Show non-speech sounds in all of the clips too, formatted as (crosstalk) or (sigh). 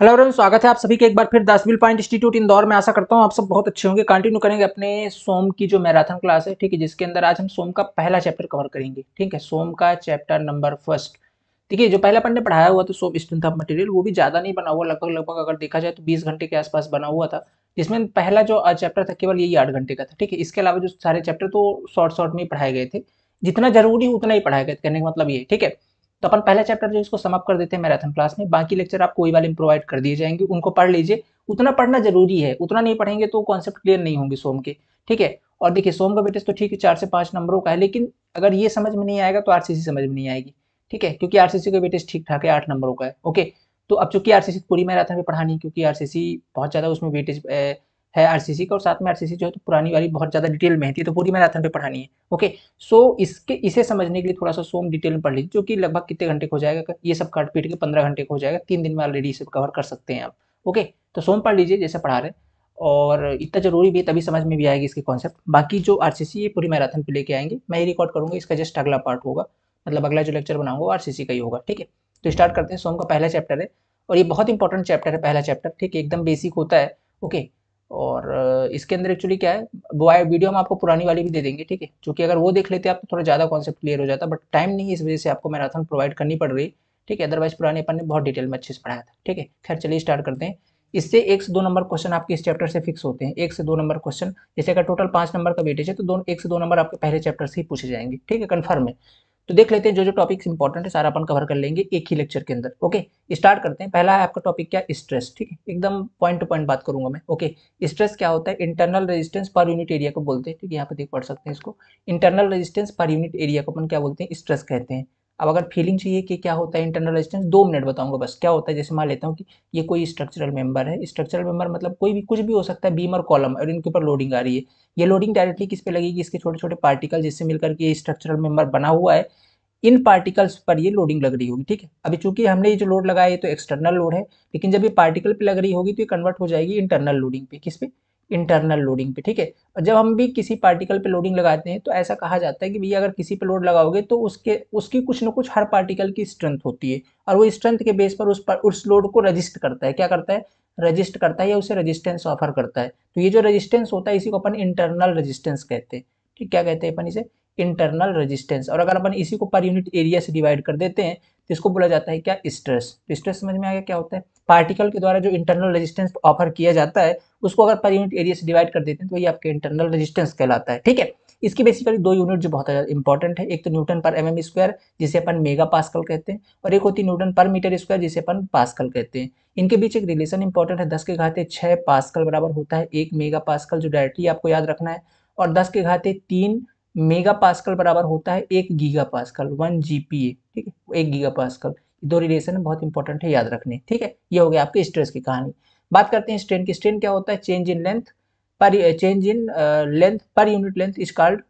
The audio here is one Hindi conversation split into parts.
हेलो एवरीवन स्वागत है आप सभी के एक बार फिर दसविल पॉइंट इंस्टीट्यूट इंदौर में आशा करता हूँ आप सब बहुत अच्छे होंगे कंटिन्यू करेंगे अपने सोम की जो मैराथन क्लास है ठीक है जिसके अंदर आज हम सोम का पहला चैप्टर कवर करेंगे ठीक है सोम का चैप्टर नंबर फर्स्ट ठीक है जो पहला अपन ने पढ़ाया हुआ तो सोम स्ट्रेंथ ऑफ मटेरियल वो भी ज़्यादा नहीं बना हुआ लगभग लगभग अगर देखा जाए तो बीस घंटे के आसपास बना हुआ था जिसमें पहला जो चैप्टर था केवल यही आठ घंटे का था ठीक है इसके अलावा जो सारे चैप्टर तो शॉर्ट शॉर्ट में पढ़ाए गए थे जितना जरूरी उतना ही पढ़ाया गया कहने का मतलब ये ठीक है तो अपन पहला चैप्टर जो इसको समाप्त कर देते हैं मैराथन क्लास में बाकी लेक्चर आपको वही वाले प्रोवाइड कर दिए जाएंगे उनको पढ़ लीजिए उतना पढ़ना जरूरी है उतना नहीं पढ़ेंगे तो कॉन्सेप्ट क्लियर नहीं होंगे सोम के ठीक है और देखिए सोम का बेटे तो ठीक है चार से पांच नंबरों का है लेकिन अगर ये समझ में नहीं आएगा तो आरसीसी समझ में नहीं आएगी ठीक है क्योंकि आरसीसी का बेटे ठीक ठाक है आठ नंबरों का है ओके तो अब चूंकि आरसीसी पूरी मैराथन में पढ़ानी क्योंकि आरसीसी बहुत ज़्यादा उसमें बेटे है आरसीसी का और साथ में आरसीसी जो है तो पुरानी वाली बहुत ज़्यादा डिटेल में है तो पूरी मैराथन पे पढ़ानी है ओके सो इसके इसे समझने के लिए थोड़ा सा सोम डिटेल में पढ़ लीजिए जो कि लगभग कितने घंटे हो जाएगा ये सब काट पीट के पंद्रह घंटे हो जाएगा तीन दिन में ऑलरेडी इसे कवर कर सकते हैं आप ओके तो सोम पढ़ लीजिए जैसे पढ़ा रहे और इतना ज़रूरी भी तभी समझ में भी आएगी इसके कॉन्सेप्ट बाकी जो आर ये पूरी मैराथन पे लेके आएंगे मैं ही रिकॉर्ड करूंगा इसका जस्ट अगला पार्ट होगा मतलब अगला जो लेक्चर बनाऊंगा आर का ही होगा ठीक है तो स्टार्ट करते हैं सोम का पहला चैप्टर है और ये बहुत इंपॉर्टेंट चैप्टर है पहला चैप्टर ठीक है एकदम बेसिक होता है ओके और इसके अंदर एक्चुअली क्या है वो वीडियो हम आपको पुरानी वाली भी दे देंगे ठीक है क्योंकि अगर वो देख लेते आप तो थोड़ा ज़्यादा कॉन्सेप्ट क्लियर हो जाता बट टाइम नहीं इस वजह से आपको मैराथन प्रोवाइड करनी पड़ रही ठीक है अदरवाइज पुराने अपन ने बहुत डिटेल में अच्छे से पढ़ाया था ठीक है खैर चलिए स्टार्ट करते हैं इससे एक से दो नंबर क्वेश्चन आपके इस चैप्टर से फिक्स होते हैं एक से दो नंबर क्वेश्चन जैसे अगर टोटल पाँच नंबर का वेटेज है तो दो एक से दो नंबर आपके पहले चैप्टर से ही पूछे जाएंगे ठीक है कन्फर्म है तो देख लेते हैं जो जो टॉपिक्स इंपॉर्टेंट है सारा अपन कवर कर लेंगे एक ही लेक्चर के अंदर ओके स्टार्ट करते हैं पहला है आपका टॉपिक क्या स्ट्रेस ठीक है एकदम पॉइंट टू पॉइंट बात करूंगा मैं ओके स्ट्रेस क्या होता है internal resistance per unit area को बोलते हैं ठीक है यहाँ पे देख पढ़ सकते हैं इसको internal resistance per unit area को अपन क्या बोलते हैं स्ट्रेस कहते हैं अब अगर फीलिंग चाहिए कि क्या होता है इंटरनल रेजिस्टेंस दो मिनट बताऊंगा बस क्या होता है जैसे मान लेता हूँ कि ये कोई स्ट्रक्चरल मेंबर है स्ट्रक्चरल मेंबर मतलब कोई भी कुछ भी हो सकता है बीम और कॉलम और इनके ऊपर लोडिंग आ रही है ये लोडिंग डायरेक्टली किस पे लगेगी इसके छोटे छोटे पार्टिकल जिससे मिलकर के स्ट्रक्चरल मेंबर बना हुआ है इन पार्टिकल्स पर ये लोडिंग लग रही होगी ठीक है अभी चूंकि हमने ये जो लोड लगाया है तो एक्सटर्नल लोड है लेकिन जब ये पार्टिकल पे लग रही होगी तो ये कन्वर्ट हो जाएगी इंटरनल लोडिंग पे किस पे इंटरनल लोडिंग पे ठीक है और जब हम भी किसी पार्टिकल पे लोडिंग लगाते हैं तो ऐसा कहा जाता है कि भैया अगर किसी पे लोड लगाओगे तो उसके उसकी कुछ ना कुछ हर पार्टिकल की स्ट्रेंथ होती है और वो स्ट्रेंथ के बेस पर उस पर उस लोड को रजिस्ट करता है क्या करता है रजिस्ट करता है या उसे रजिस्टेंस ऑफर करता है तो ये जो रजिस्टेंस होता है इसी को अपन इंटरनल रजिस्टेंस कहते हैं ठीक क्या कहते हैं अपन इसे इंटरनल रजिस्टेंस और अगर अपन इसी को पर यूनिट एरिया से डिवाइड कर देते हैं इसको बोला जाता है क्या स्ट्रेस स्ट्रेस समझ में आ गया क्या होता है पार्टिकल के द्वारा जो इंटरनल रेजिस्टेंस ऑफर किया जाता है उसको अगर पर यूनिट एरिया से डिवाइड कर देते हैं तो ये आपके इंटरनल रेजिस्टेंस कहलाता है ठीक है इसकी बेसिकली दो यूनिट जो बहुत ज़्यादा इंपॉर्टेंट है एक तो न्यूटन पर एम स्क्वायर जिसे अपन मेगा पास्कल कहते हैं और एक होती है न्यूटन पर मीटर स्क्वायर जिसे अपन पास्कल कहते हैं इनके बीच एक रिलेशन इंपॉर्टेंट है दस के घाते छः पास्कल बराबर होता है एक मेगा पास्कल जो डायरेक्टली आपको याद रखना है और दस के घाते तीन मेगा पास्कल बराबर होता है एक giga pascal one G P A ठीक है एक गीगा पास्कल दो रिलेशन बहुत इंपॉर्टेंट है याद रखने ठीक है ये हो गया आपके स्ट्रेस की कहानी बात करते हैं स्ट्रेन की स्ट्रेन क्या होता है change in length per change in length per unit length is called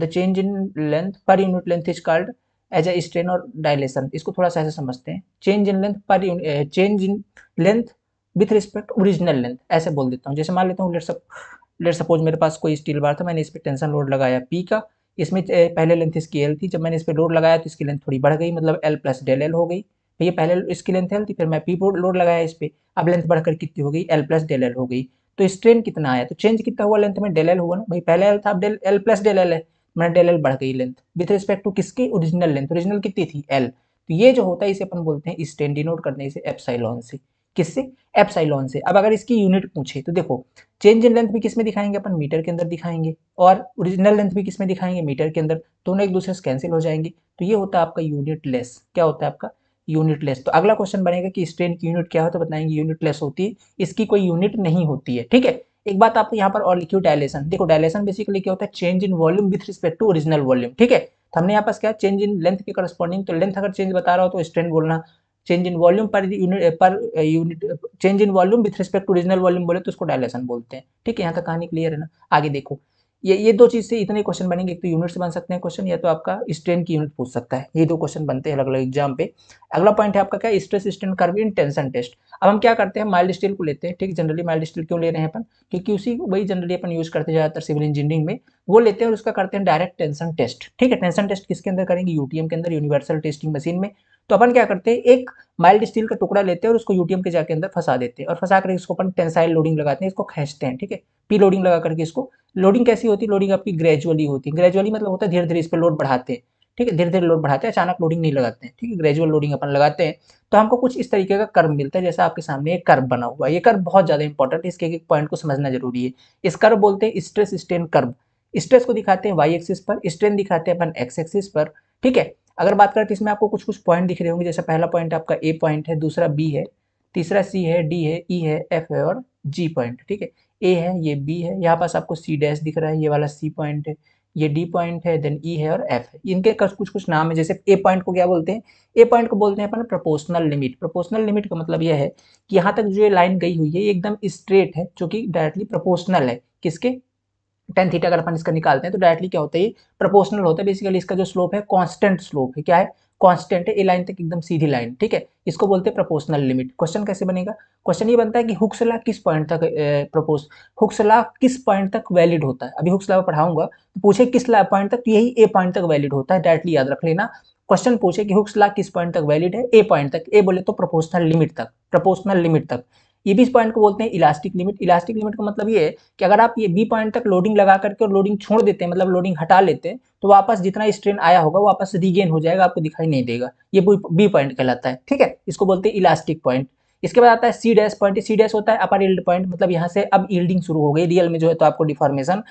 the change in length per unit length is called as a strain और डायलेशन इसको थोड़ा सा ऐसे समझते हैं change in length per change in length with respect original length ऐसे बोल देता हूँ जैसे मान लेता हूँ लेट्स लेट सपोज मेरे पास कोई स्टील बार था मैंने इस पर टेंशन लोड लगाया पी का इसमें पहले लेंथ इसकी एल थी जब मैंने इस पर लोड लगाया तो इसकी लेंथ थोड़ी बढ़ गई मतलब एल प्लस डेल एल हो गई भैया पहले इसकी लेंथ एल थी फिर मैं पी बोर्ड लोड लगाया इस पर अब लेंथ बढ़कर कितनी हो गई एल प्लस डेल एल हो गई तो स्ट्रेन कितना आया तो चेंज कितना हुआ लेंथ में डेल एल हुआ ना भाई पहले एल था अब del L plus del L है मैंने डेल एल बढ़ गई लेंथ विथ रिस्पेक्ट टू किसकी ओरिजिनल लेंथ ओरिजिनल कितनी थी एल तो ये जो होता है इसे अपन बोलते हैं स्ट्रेन डिनोट करने से एप्साइलॉन से किससे एप्साइलॉन से अब अगर इसकी यूनिट पूछे तो देखो चेंज इन लेंथ भी किसमें दिखाएंगे अपन मीटर के अंदर दिखाएंगे और ओरिजिनल लेंथ भी किसमें दिखाएंगे मीटर के अंदर दोनों एक दूसरे से कैंसिल हो जाएंगे तो ये होता है आपका यूनिट लेस क्या होता है आपका यूनिट लेस तो अगला क्वेश्चन बनेगा कि स्ट्रेन की यूनिट क्या हो तो बताएंगे यूनिट लेस होती है इसकी कोई यूनिट नहीं होती है ठीक है एक बात आपको यहाँ पर और लिखी डायलेशन देखो डायलेशन बेसिकली क्या होता है change in volume with respect to original volume ठीक है तो हमने यहाँ पास क्या चेंज इन लेंथ के करस्पॉन्डिंग तो लेंथ अगर चेंज बता रहा हो तो स्ट्रेन बोलना change in volume per unit per unit change in volume with respect to regional volume बोले तो उसको डायलेशन बोलते हैं ठीक है यहाँ तक कहानी क्लियर है ना आगे देखो ये ये दो चीज़ से इतने क्वेश्चन बनेंगे एक तो यूनिट से बन सकते हैं क्वेश्चन या तो आपका स्ट्रेन की यूनिट पूछ सकता है ये दो क्वेश्चन बनते हैं अलग अलग एग्जाम पे अगला पॉइंट है आपका क्या stress strain curve in tension test अब हम क्या करते हैं माइल्ड स्टील को लेते हैं ठीक जनरली माइल्ड स्टील क्यों ले रहे हैं अपन क्योंकि उसी वही जनरली अपन यूज करते हैं ज़्यादातर सिविल इंजीनियरिंग में वो लेते हैं और उसका करते हैं डायरेक्ट टेंशन टेस्ट ठीक है टेंशन टेस्ट किसके अंदर करेंगे यूटीएम के अंदर यूनिवर्सल टेस्टिंग मशीन में तो अपन क्या करते हैं एक माइल्ड स्टील का टुकड़ा लेते हैं और उसको यूटीएम के जाके अंदर फंसा देते हैं और फंसा करके इसको अपन टेंसाइल लोडिंग लगाते हैं इसको खींचते हैं ठीक है पी लोडिंग लगा करके इसको लोडिंग कैसी होती है लोडिंग आपकी ग्रेजुअली होती है ग्रेजुअली मतलब होता है धीरे धीरे इस पर लोड बढ़ाते हैं ठीक है धीरे धीरे लोड बढ़ाते हैं अचानक लोडिंग नहीं लगाते हैं ठीक है ग्रेजुअल लोडिंग अपन लगाते हैं तो हमको कुछ इस तरीके का कर्व मिलता है जैसा आपके सामने एक कर्व बना हुआ है ये कर्व बहुत ज़्यादा इंपॉर्टेंट है इसके एक पॉइंट को समझना जरूरी है इस कर्व बोलते हैं स्ट्रेस स्ट्रेन कर्व स्ट्रेस को दिखाते हैं वाई एक्सिस पर स्ट्रेन दिखाते हैं अपन एक्स एक्सिस पर ठीक है अगर बात करें तो इसमें आपको कुछ कुछ पॉइंट दिख रहे होंगे जैसे पहला पॉइंट आपका ए पॉइंट है दूसरा बी है तीसरा सी है डी है ई e है एफ है और जी पॉइंट ठीक है ए है ये बी है यहाँ पास आपको सी डैश दिख रहा है ये वाला सी पॉइंट है ये डी पॉइंट है देन ई e है और एफ है इनके कुछ कुछ नाम है जैसे ए पॉइंट को क्या बोलते हैं ए पॉइंट को बोलते हैं अपन प्रोपोर्शनल लिमिट प्रोपोर्शनल लिमिट का मतलब यह है कि यहाँ तक जो ये लाइन गई हुई है ये एकदम स्ट्रेट है जो कि डायरेक्टली प्रोपोर्शनल है किसके टेन थीटा अगर अपन इसका निकालते हैं तो डायरेक्टली क्या होता है प्रोपोर्शनल होता है बेसिकली इसका जो स्लोप है कॉन्स्टेंट स्लोप है क्या है कॉन्स्टेंट है ए लाइन तक एकदम सीधी लाइन ठीक है इसको बोलते हैं प्रोपोर्शनल लिमिट क्वेश्चन कैसे बनेगा क्वेश्चन ये बनता है कि हुक्सला किस पॉइंट तक प्रपोज हुक्सला किस पॉइंट तक वैलिड होता है अभी हुक्सला पढ़ाऊंगा तो पूछे किस पॉइंट तक यही ए पॉइंट तक वैलिड होता है डायरेक्टली याद रख लेना क्वेश्चन पूछे कि हुक्सला किस पॉइंट तक वैलिड है ए पॉइंट तक ए बोले तो प्रोपोर्शनल लिमिट तक प्रोपोर्शनल लिमिट तक ये भी इस पॉइंट को बोलते हैं इलास्टिक लिमिट इलास्टिक लिमिट का मतलब ये है कि अगर आप ये बी पॉइंट तक लोडिंग लगा करके और लोडिंग छोड़ देते हैं मतलब लोडिंग हटा लेते हैं तो वापस जितना स्ट्रेन आया होगा वापस रिगेन हो जाएगा आपको दिखाई नहीं देगा ये बी पॉइंट कहलाता है ठीक है इसको बोलते हैं इलास्टिक पॉइंट इसके बाद आता है C dash point C dash होता है अपर इल्ड पॉइंट मतलब यहाँ से अब इल्डिंग शुरू हो गई रियल में जो है तो आपको डिफॉर्मेशन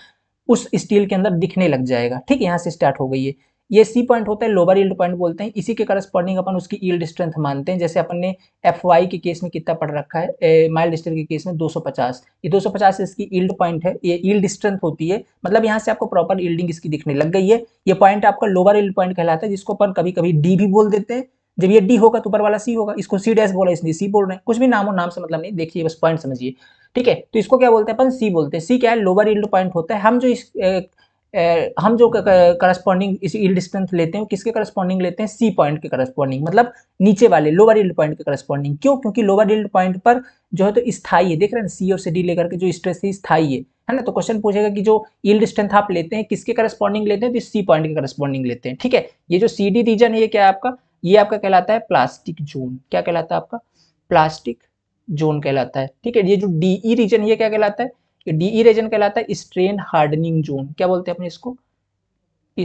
उस स्टील के अंदर दिखने लग जाएगा ठीक है यहाँ से स्टार्ट हो गई है ये सी पॉइंट होता है लोअर ईल्ड पॉइंट बोलते हैं इसी के करस्पॉन्डिंग अपन उसकी ईल्ड स्ट्रेंथ मानते हैं जैसे अपन ने एफ वाई के केस में कितना पढ़ रखा है माइल्ड स्टील के केस में 250 ये 250 इसकी ईल्ड पॉइंट है ये ईल्ड स्ट्रेंथ होती है मतलब यहाँ से आपको प्रॉपर ईल्डिंग इसकी दिखने लग गई है ये पॉइंट आपका लोअर ईल्ड पॉइंट कहलाता है जिसको अपन कभी कभी डी भी बोल देते हैं जब ये डी होगा तो ऊपर वाला सी होगा इसको सी डैस बोला इसलिए सी बोल रहे हैं कुछ भी नाम हो नाम से मतलब नहीं देखिए बस पॉइंट समझिए ठीक है तो इसको क्या बोलते हैं अपन सी बोलते हैं सी क्या है लोअर इल्ड पॉइंट होता है हम जो इस हम जो करस्पॉन्डिंग इस ईल्ड स्ट्रेंथ लेते हैं किसके करस्पॉन्डिंग लेते हैं सी पॉइंट के करस्पॉन्डिंग मतलब नीचे वाले लोअर ईल्ड पॉइंट के करस्पॉन्डिंग क्यों क्योंकि लोअर ईल्ड पॉइंट पर जो है तो स्थाई है देख रहे हैं सी और से डी लेकर के जो स्ट्रेस है स्थाई है है ना तो क्वेश्चन पूछेगा कि जो ईल्ड स्ट्रेंथ आप लेते हैं किसके करस्पॉन्डिंग लेते हैं तो सी पॉइंट के करस्पॉन्डिंग लेते हैं ठीक है ये जो सी डी रीजन है ये क्या आपका ये आपका कहलाता है प्लास्टिक जोन क्या कहलाता है आपका प्लास्टिक जोन कहलाता है ठीक है ये जो डी ई रीजन ये क्या कहलाता है डीई रीजन कहलाता है स्ट्रेन हार्डनिंग जोन क्या बोलते हैं अपने इसको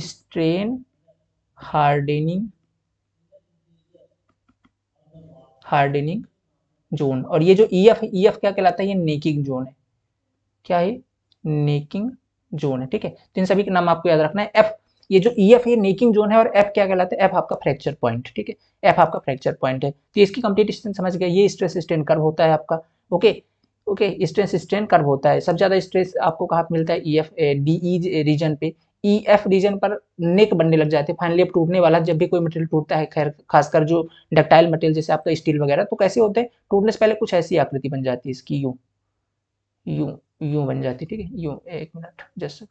स्ट्रेन हार्डनिंग हार्डनिंग जोन और ये जो ई एफ ई एफ क्या कहलाता है ये नेकिंग जोन है क्या है नेकिंग जोन है ठीक है तो इन सभी के नाम आपको याद रखना है एफ ये जो ई e एफ ये नेकिंग जोन है और एफ क्या कहलाता है एफ आपका फ्रैक्चर पॉइंट ठीक है एफ आपका फ्रैक्चर पॉइंट है तो इसकी कंप्लीट स्टेंट समझ गया ये स्ट्रेस स्टेंट कर्व होता है आपका okay okay stress strain curve होता है सबसे ज़्यादा स्ट्रेस आपको कहाँ मिलता है ई एफ डीई रीजन पे ई एफ रीजन पर नेक बनने लग जाते हैं फाइनली अब टूटने वाला जब भी कोई मटेरियल टूटता है खैर खासकर जो डक्टाइल मटेरियल जैसे आपका स्टील वगैरह तो कैसे होते हैं टूटने से पहले कुछ ऐसी आकृति बन जाती है इसकी यू यू यू बन जाती ठीक है यू एक मिनट जस्ट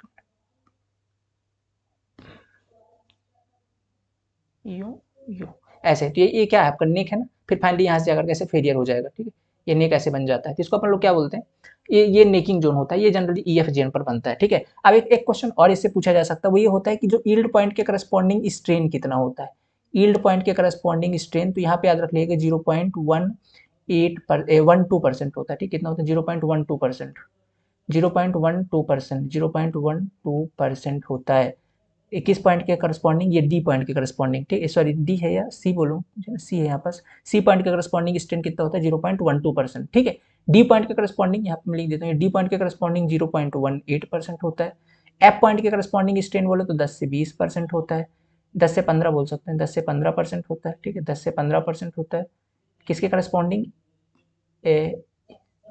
यू यू ऐसे तो ये, ये क्या है आपका नेक है ना फिर फाइनली यहाँ से जाकर कैसे फेलियर हो जाएगा ठीक है ये नेक ऐसे बन जाता है तो इसको अपन लोग क्या बोलते हैं ये ये नेकिंग जोन होता है ये जनरली ई एफ जोन पर बनता है ठीक है अब एक एक क्वेश्चन और इससे पूछा जा सकता है वो ये होता है कि जो ईल्ड पॉइंट के करस्पॉन्डिंग स्ट्रेन कितना होता है ईल्ड पॉइंट के करस्पॉन्डिंग स्ट्रेन तो यहाँ पे याद रख लीजिएगा zero point one eight per one two percent होता है ठीक कितना होता है zero point one two percent zero point one two percent zero point one two percent होता है किस पॉइंट के करस्पॉन्डिंग ये डी पॉइंट के करस्पॉन्डिंग ठीक है सॉरी eh, डी है या सी बोलो सी है यहाँ पास सी पॉइंट का करस्पॉन्डिंग स्टेंट कितना होता है zero point one two percent ठीक है डी पॉइंट का करस्पॉन्डिंग यहाँ पर लिख देता हूँ डी पॉइंट के corresponding zero point one eight percent होता है एफ पॉइंट के करस्पॉन्डिंग स्टैंड बोलो तो दस से बीस परसेंट होता है दस से पंद्रह बोल सकते हैं दस से पंद्रह परसेंट होता है ठीक है दस से पंद्रह परसेंट होता है किसके करस्पॉन्डिंग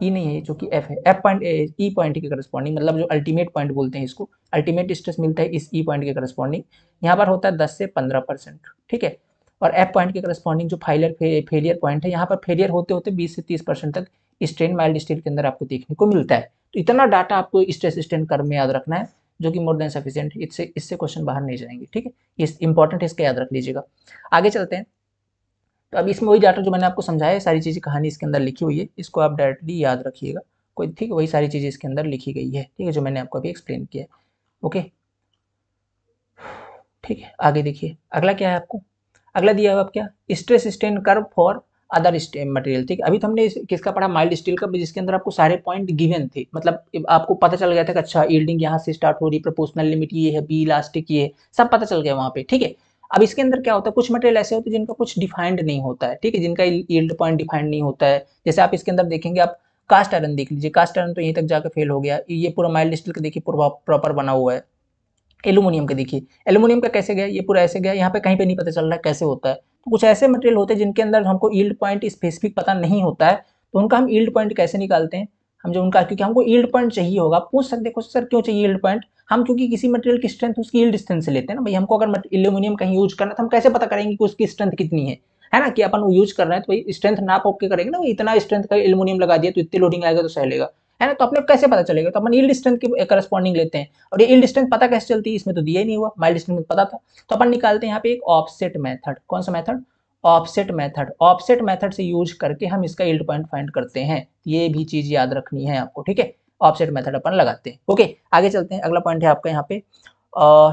ई e नहीं है जो कि एफ है एफ पॉइंट ई पॉइंट के करस्पॉन्डिंग मतलब जो अल्टीमेट पॉइंट बोलते हैं इसको अल्टीमेट स्ट्रेस मिलता है इस ई e पॉइंट के करस्पॉन्डिंग यहाँ पर होता है दस से पंद्रह परसेंट ठीक है और एफ पॉइंट के करस्पॉन्डिंग जो फाइलर फे, फेलियर पॉइंट है यहाँ पर फेलियर होते होते बीस से तीस परसेंट तक स्ट्रेन माइल्ड स्टील के अंदर आपको देखने को मिलता है तो इतना डाटा आपको स्ट्रेस स्ट्रेन कर में याद रखना है जो कि मोर देन सफिशियंट इससे इससे क्वेश्चन बाहर नहीं जाएंगे ठीक है इस इंपॉर्टेंट है इसका याद रख लीजिएगा आगे चलते हैं तो अब इसमें वही डाटा जो मैंने आपको समझाया है सारी चीज़ें कहानी इसके अंदर लिखी हुई है इसको आप डायरेक्टली याद रखिएगा कोई ठीक है वही सारी चीज़ें इसके अंदर लिखी गई है ठीक है जो मैंने आपको अभी एक्सप्लेन किया है ओके ठीक है आगे देखिए अगला क्या है आपको अगला दिया है आप क्या stress strain curve for other material ठीक है अभी तो हमने किसका पढ़ा माइल्ड स्टील का जिसके अंदर आपको सारे पॉइंट गिवन थे मतलब आपको पता चल गया था कि अच्छा ईल्डिंग यहाँ से स्टार्ट हो रही प्रपोशनल लिमिट ये है बी इलास्टिक ये है सब पता चल गया वहाँ पे ठीक है अब इसके अंदर क्या होता है कुछ मटेरियल ऐसे होते हैं जिनका कुछ डिफाइंड नहीं होता है ठीक है जिनका ईल्ड पॉइंट डिफाइंड नहीं होता है जैसे आप इसके अंदर देखेंगे आप कास्ट आयरन देख लीजिए कास्ट आयरन तो यहीं तक जाकर फेल हो गया ये पूरा माइल्ड स्टील का देखिए पूरा प्रॉपर बना हुआ है एलुमिनियम का देखिए एलुमिनियम का कैसे गया ये पूरा ऐसे गया यहाँ पे कहीं पे नहीं पता चल रहा है कैसे होता है तो कुछ ऐसे मटेरियल होते हैं जिनके अंदर हमको ईल्ड पॉइंट स्पेसिफिक पता नहीं होता है तो उनका हम ईल्ड पॉइंट कैसे निकालते हैं हम जो उनका क्योंकि हमको ईल्ड पॉइंट चाहिए होगा पूछ सकते देखो सर क्यों चाहिए ईल्ड पॉइंट हम क्योंकि किसी मटेरियल की स्ट्रेंथ उसकी ईल्ड स्ट्रेंथ से लेते हैं ना भाई हमको अगर एल्यूमिनियम कहीं यूज करना तो हम कैसे पता करेंगे कि उसकी स्ट्रेंथ कितनी है है ना कि अपन यूज कर रहे हैं तो भाई स्ट्रेंथ नाप ओके करेंगे ना इतना स्ट्रेंथ का एल्यूमिनियम लगा दिया तो इतनी लोडिंग आएगा तो सहलेगा है ना तो अपने कैसे पता चलेगा तो अपन ईल्ड स्ट्रेंथ के करस्पॉन्डिंग लेते हैं और ये ईल्ड स्ट्रेंथ पता कैसे चलती है इसमें तो दिया ही नहीं हुआ माइल्ड स्ट्रेंथ में पता था तो अपन निकालते हैं यहाँ पे एक ऑफसेट मेथड कौन सा method offset method offset method से यूज करके हम इसका यील्ड पॉइंट फाइंड करते हैं ये भी चीज़ याद रखनी है आपको ठीक है ऑफसेट मेथड अपन लगाते हैं ओके आगे चलते हैं अगला पॉइंट है आपका यहाँ पे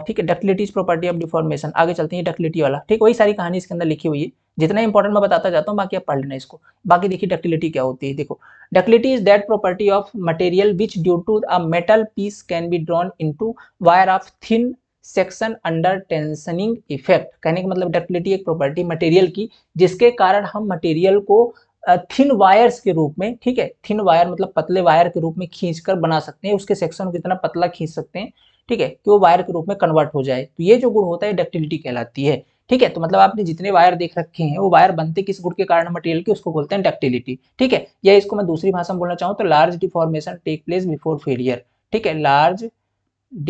ठीक है डक्टिलिटीज प्रॉपर्टी ऑफ डिफॉर्मेशन आगे चलते हैं डक्टिलिटी वाला ठीक वही सारी कहानी इसके अंदर लिखी हुई है जितना इंपॉर्टेंट मैं बताता जाता हूँ बाकी आप पढ़ लेना इसको बाकी देखिए डक्टिलिटी क्या होती है देखो ductility is that property of material which due to a metal piece can be drawn to wire of thin section under tensioning effect कहने का मतलब डक्टिलिटी एक प्रॉपर्टी मटेरियल की जिसके कारण हम मटेरियल को थिन वायर्स के रूप में ठीक है थिन वायर मतलब पतले वायर के रूप में खींचकर बना सकते हैं उसके सेक्शन को इतना पतला खींच सकते हैं ठीक है कि वो वायर के रूप में कन्वर्ट हो जाए तो ये जो गुण होता है डक्टिलिटी कहलाती है ठीक है तो मतलब आपने जितने वायर देख रखे हैं वो वायर बनते किस गुण के कारण मटेरियल के उसको बोलते हैं डक्टिलिटी ठीक है या इसको मैं दूसरी भाषा में बोलना चाहूँ तो large deformation take place before failure ठीक है large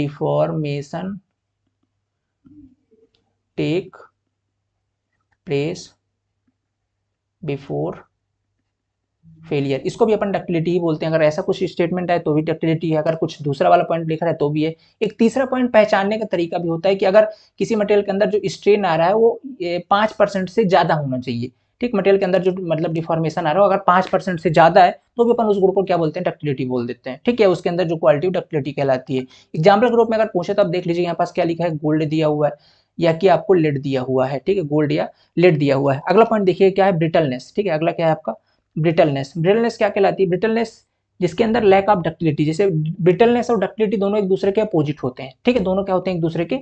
deformation take place before failure इसको भी अपन डक्टिलिटी ही बोलते हैं अगर ऐसा कुछ स्टेटमेंट है तो भी डक्टिलिटी है अगर कुछ दूसरा वाला पॉइंट लिखा है तो भी है एक तीसरा पॉइंट पहचानने का तरीका भी होता है कि अगर किसी मटेरियल के अंदर जो स्ट्रेन आ रहा है वो पाँच परसेंट से ज़्यादा होना चाहिए ठीक मटेरियल के अंदर जो मतलब डिफॉर्मेशन आ रहा हो अगर पाँच परसेंट से ज़्यादा है तो भी अपन उस गुड़ को क्या बोलते हैं डक्टिलिटी बोल देते हैं ठीक है उसके अंदर जो क्वालिटी डक्टिलिटी कहलाती है एग्जाम्पल ग्रुप में अगर पूछे तो आप देख लीजिए यहाँ पास क्या लिखा है गोल्ड दिया हुआ है या कि आपको लेट दिया हुआ है ठीक है गोल्ड या लेट दिया हुआ है अगला पॉइंट देखिए क्या है ब्रिटलनेस ठीक है अगला क्या है आपका ब्रिटलनेस ब्रिटलनेस क्या कहलाती है ब्रिटलनेस जिसके अंदर लैक ऑफ डक्टिलिटी जैसे ब्रिटलनेस और डक्टिलिटी दोनों एक दूसरे के अपोजिट होते हैं ठीक है दोनों क्या होते हैं एक दूसरे के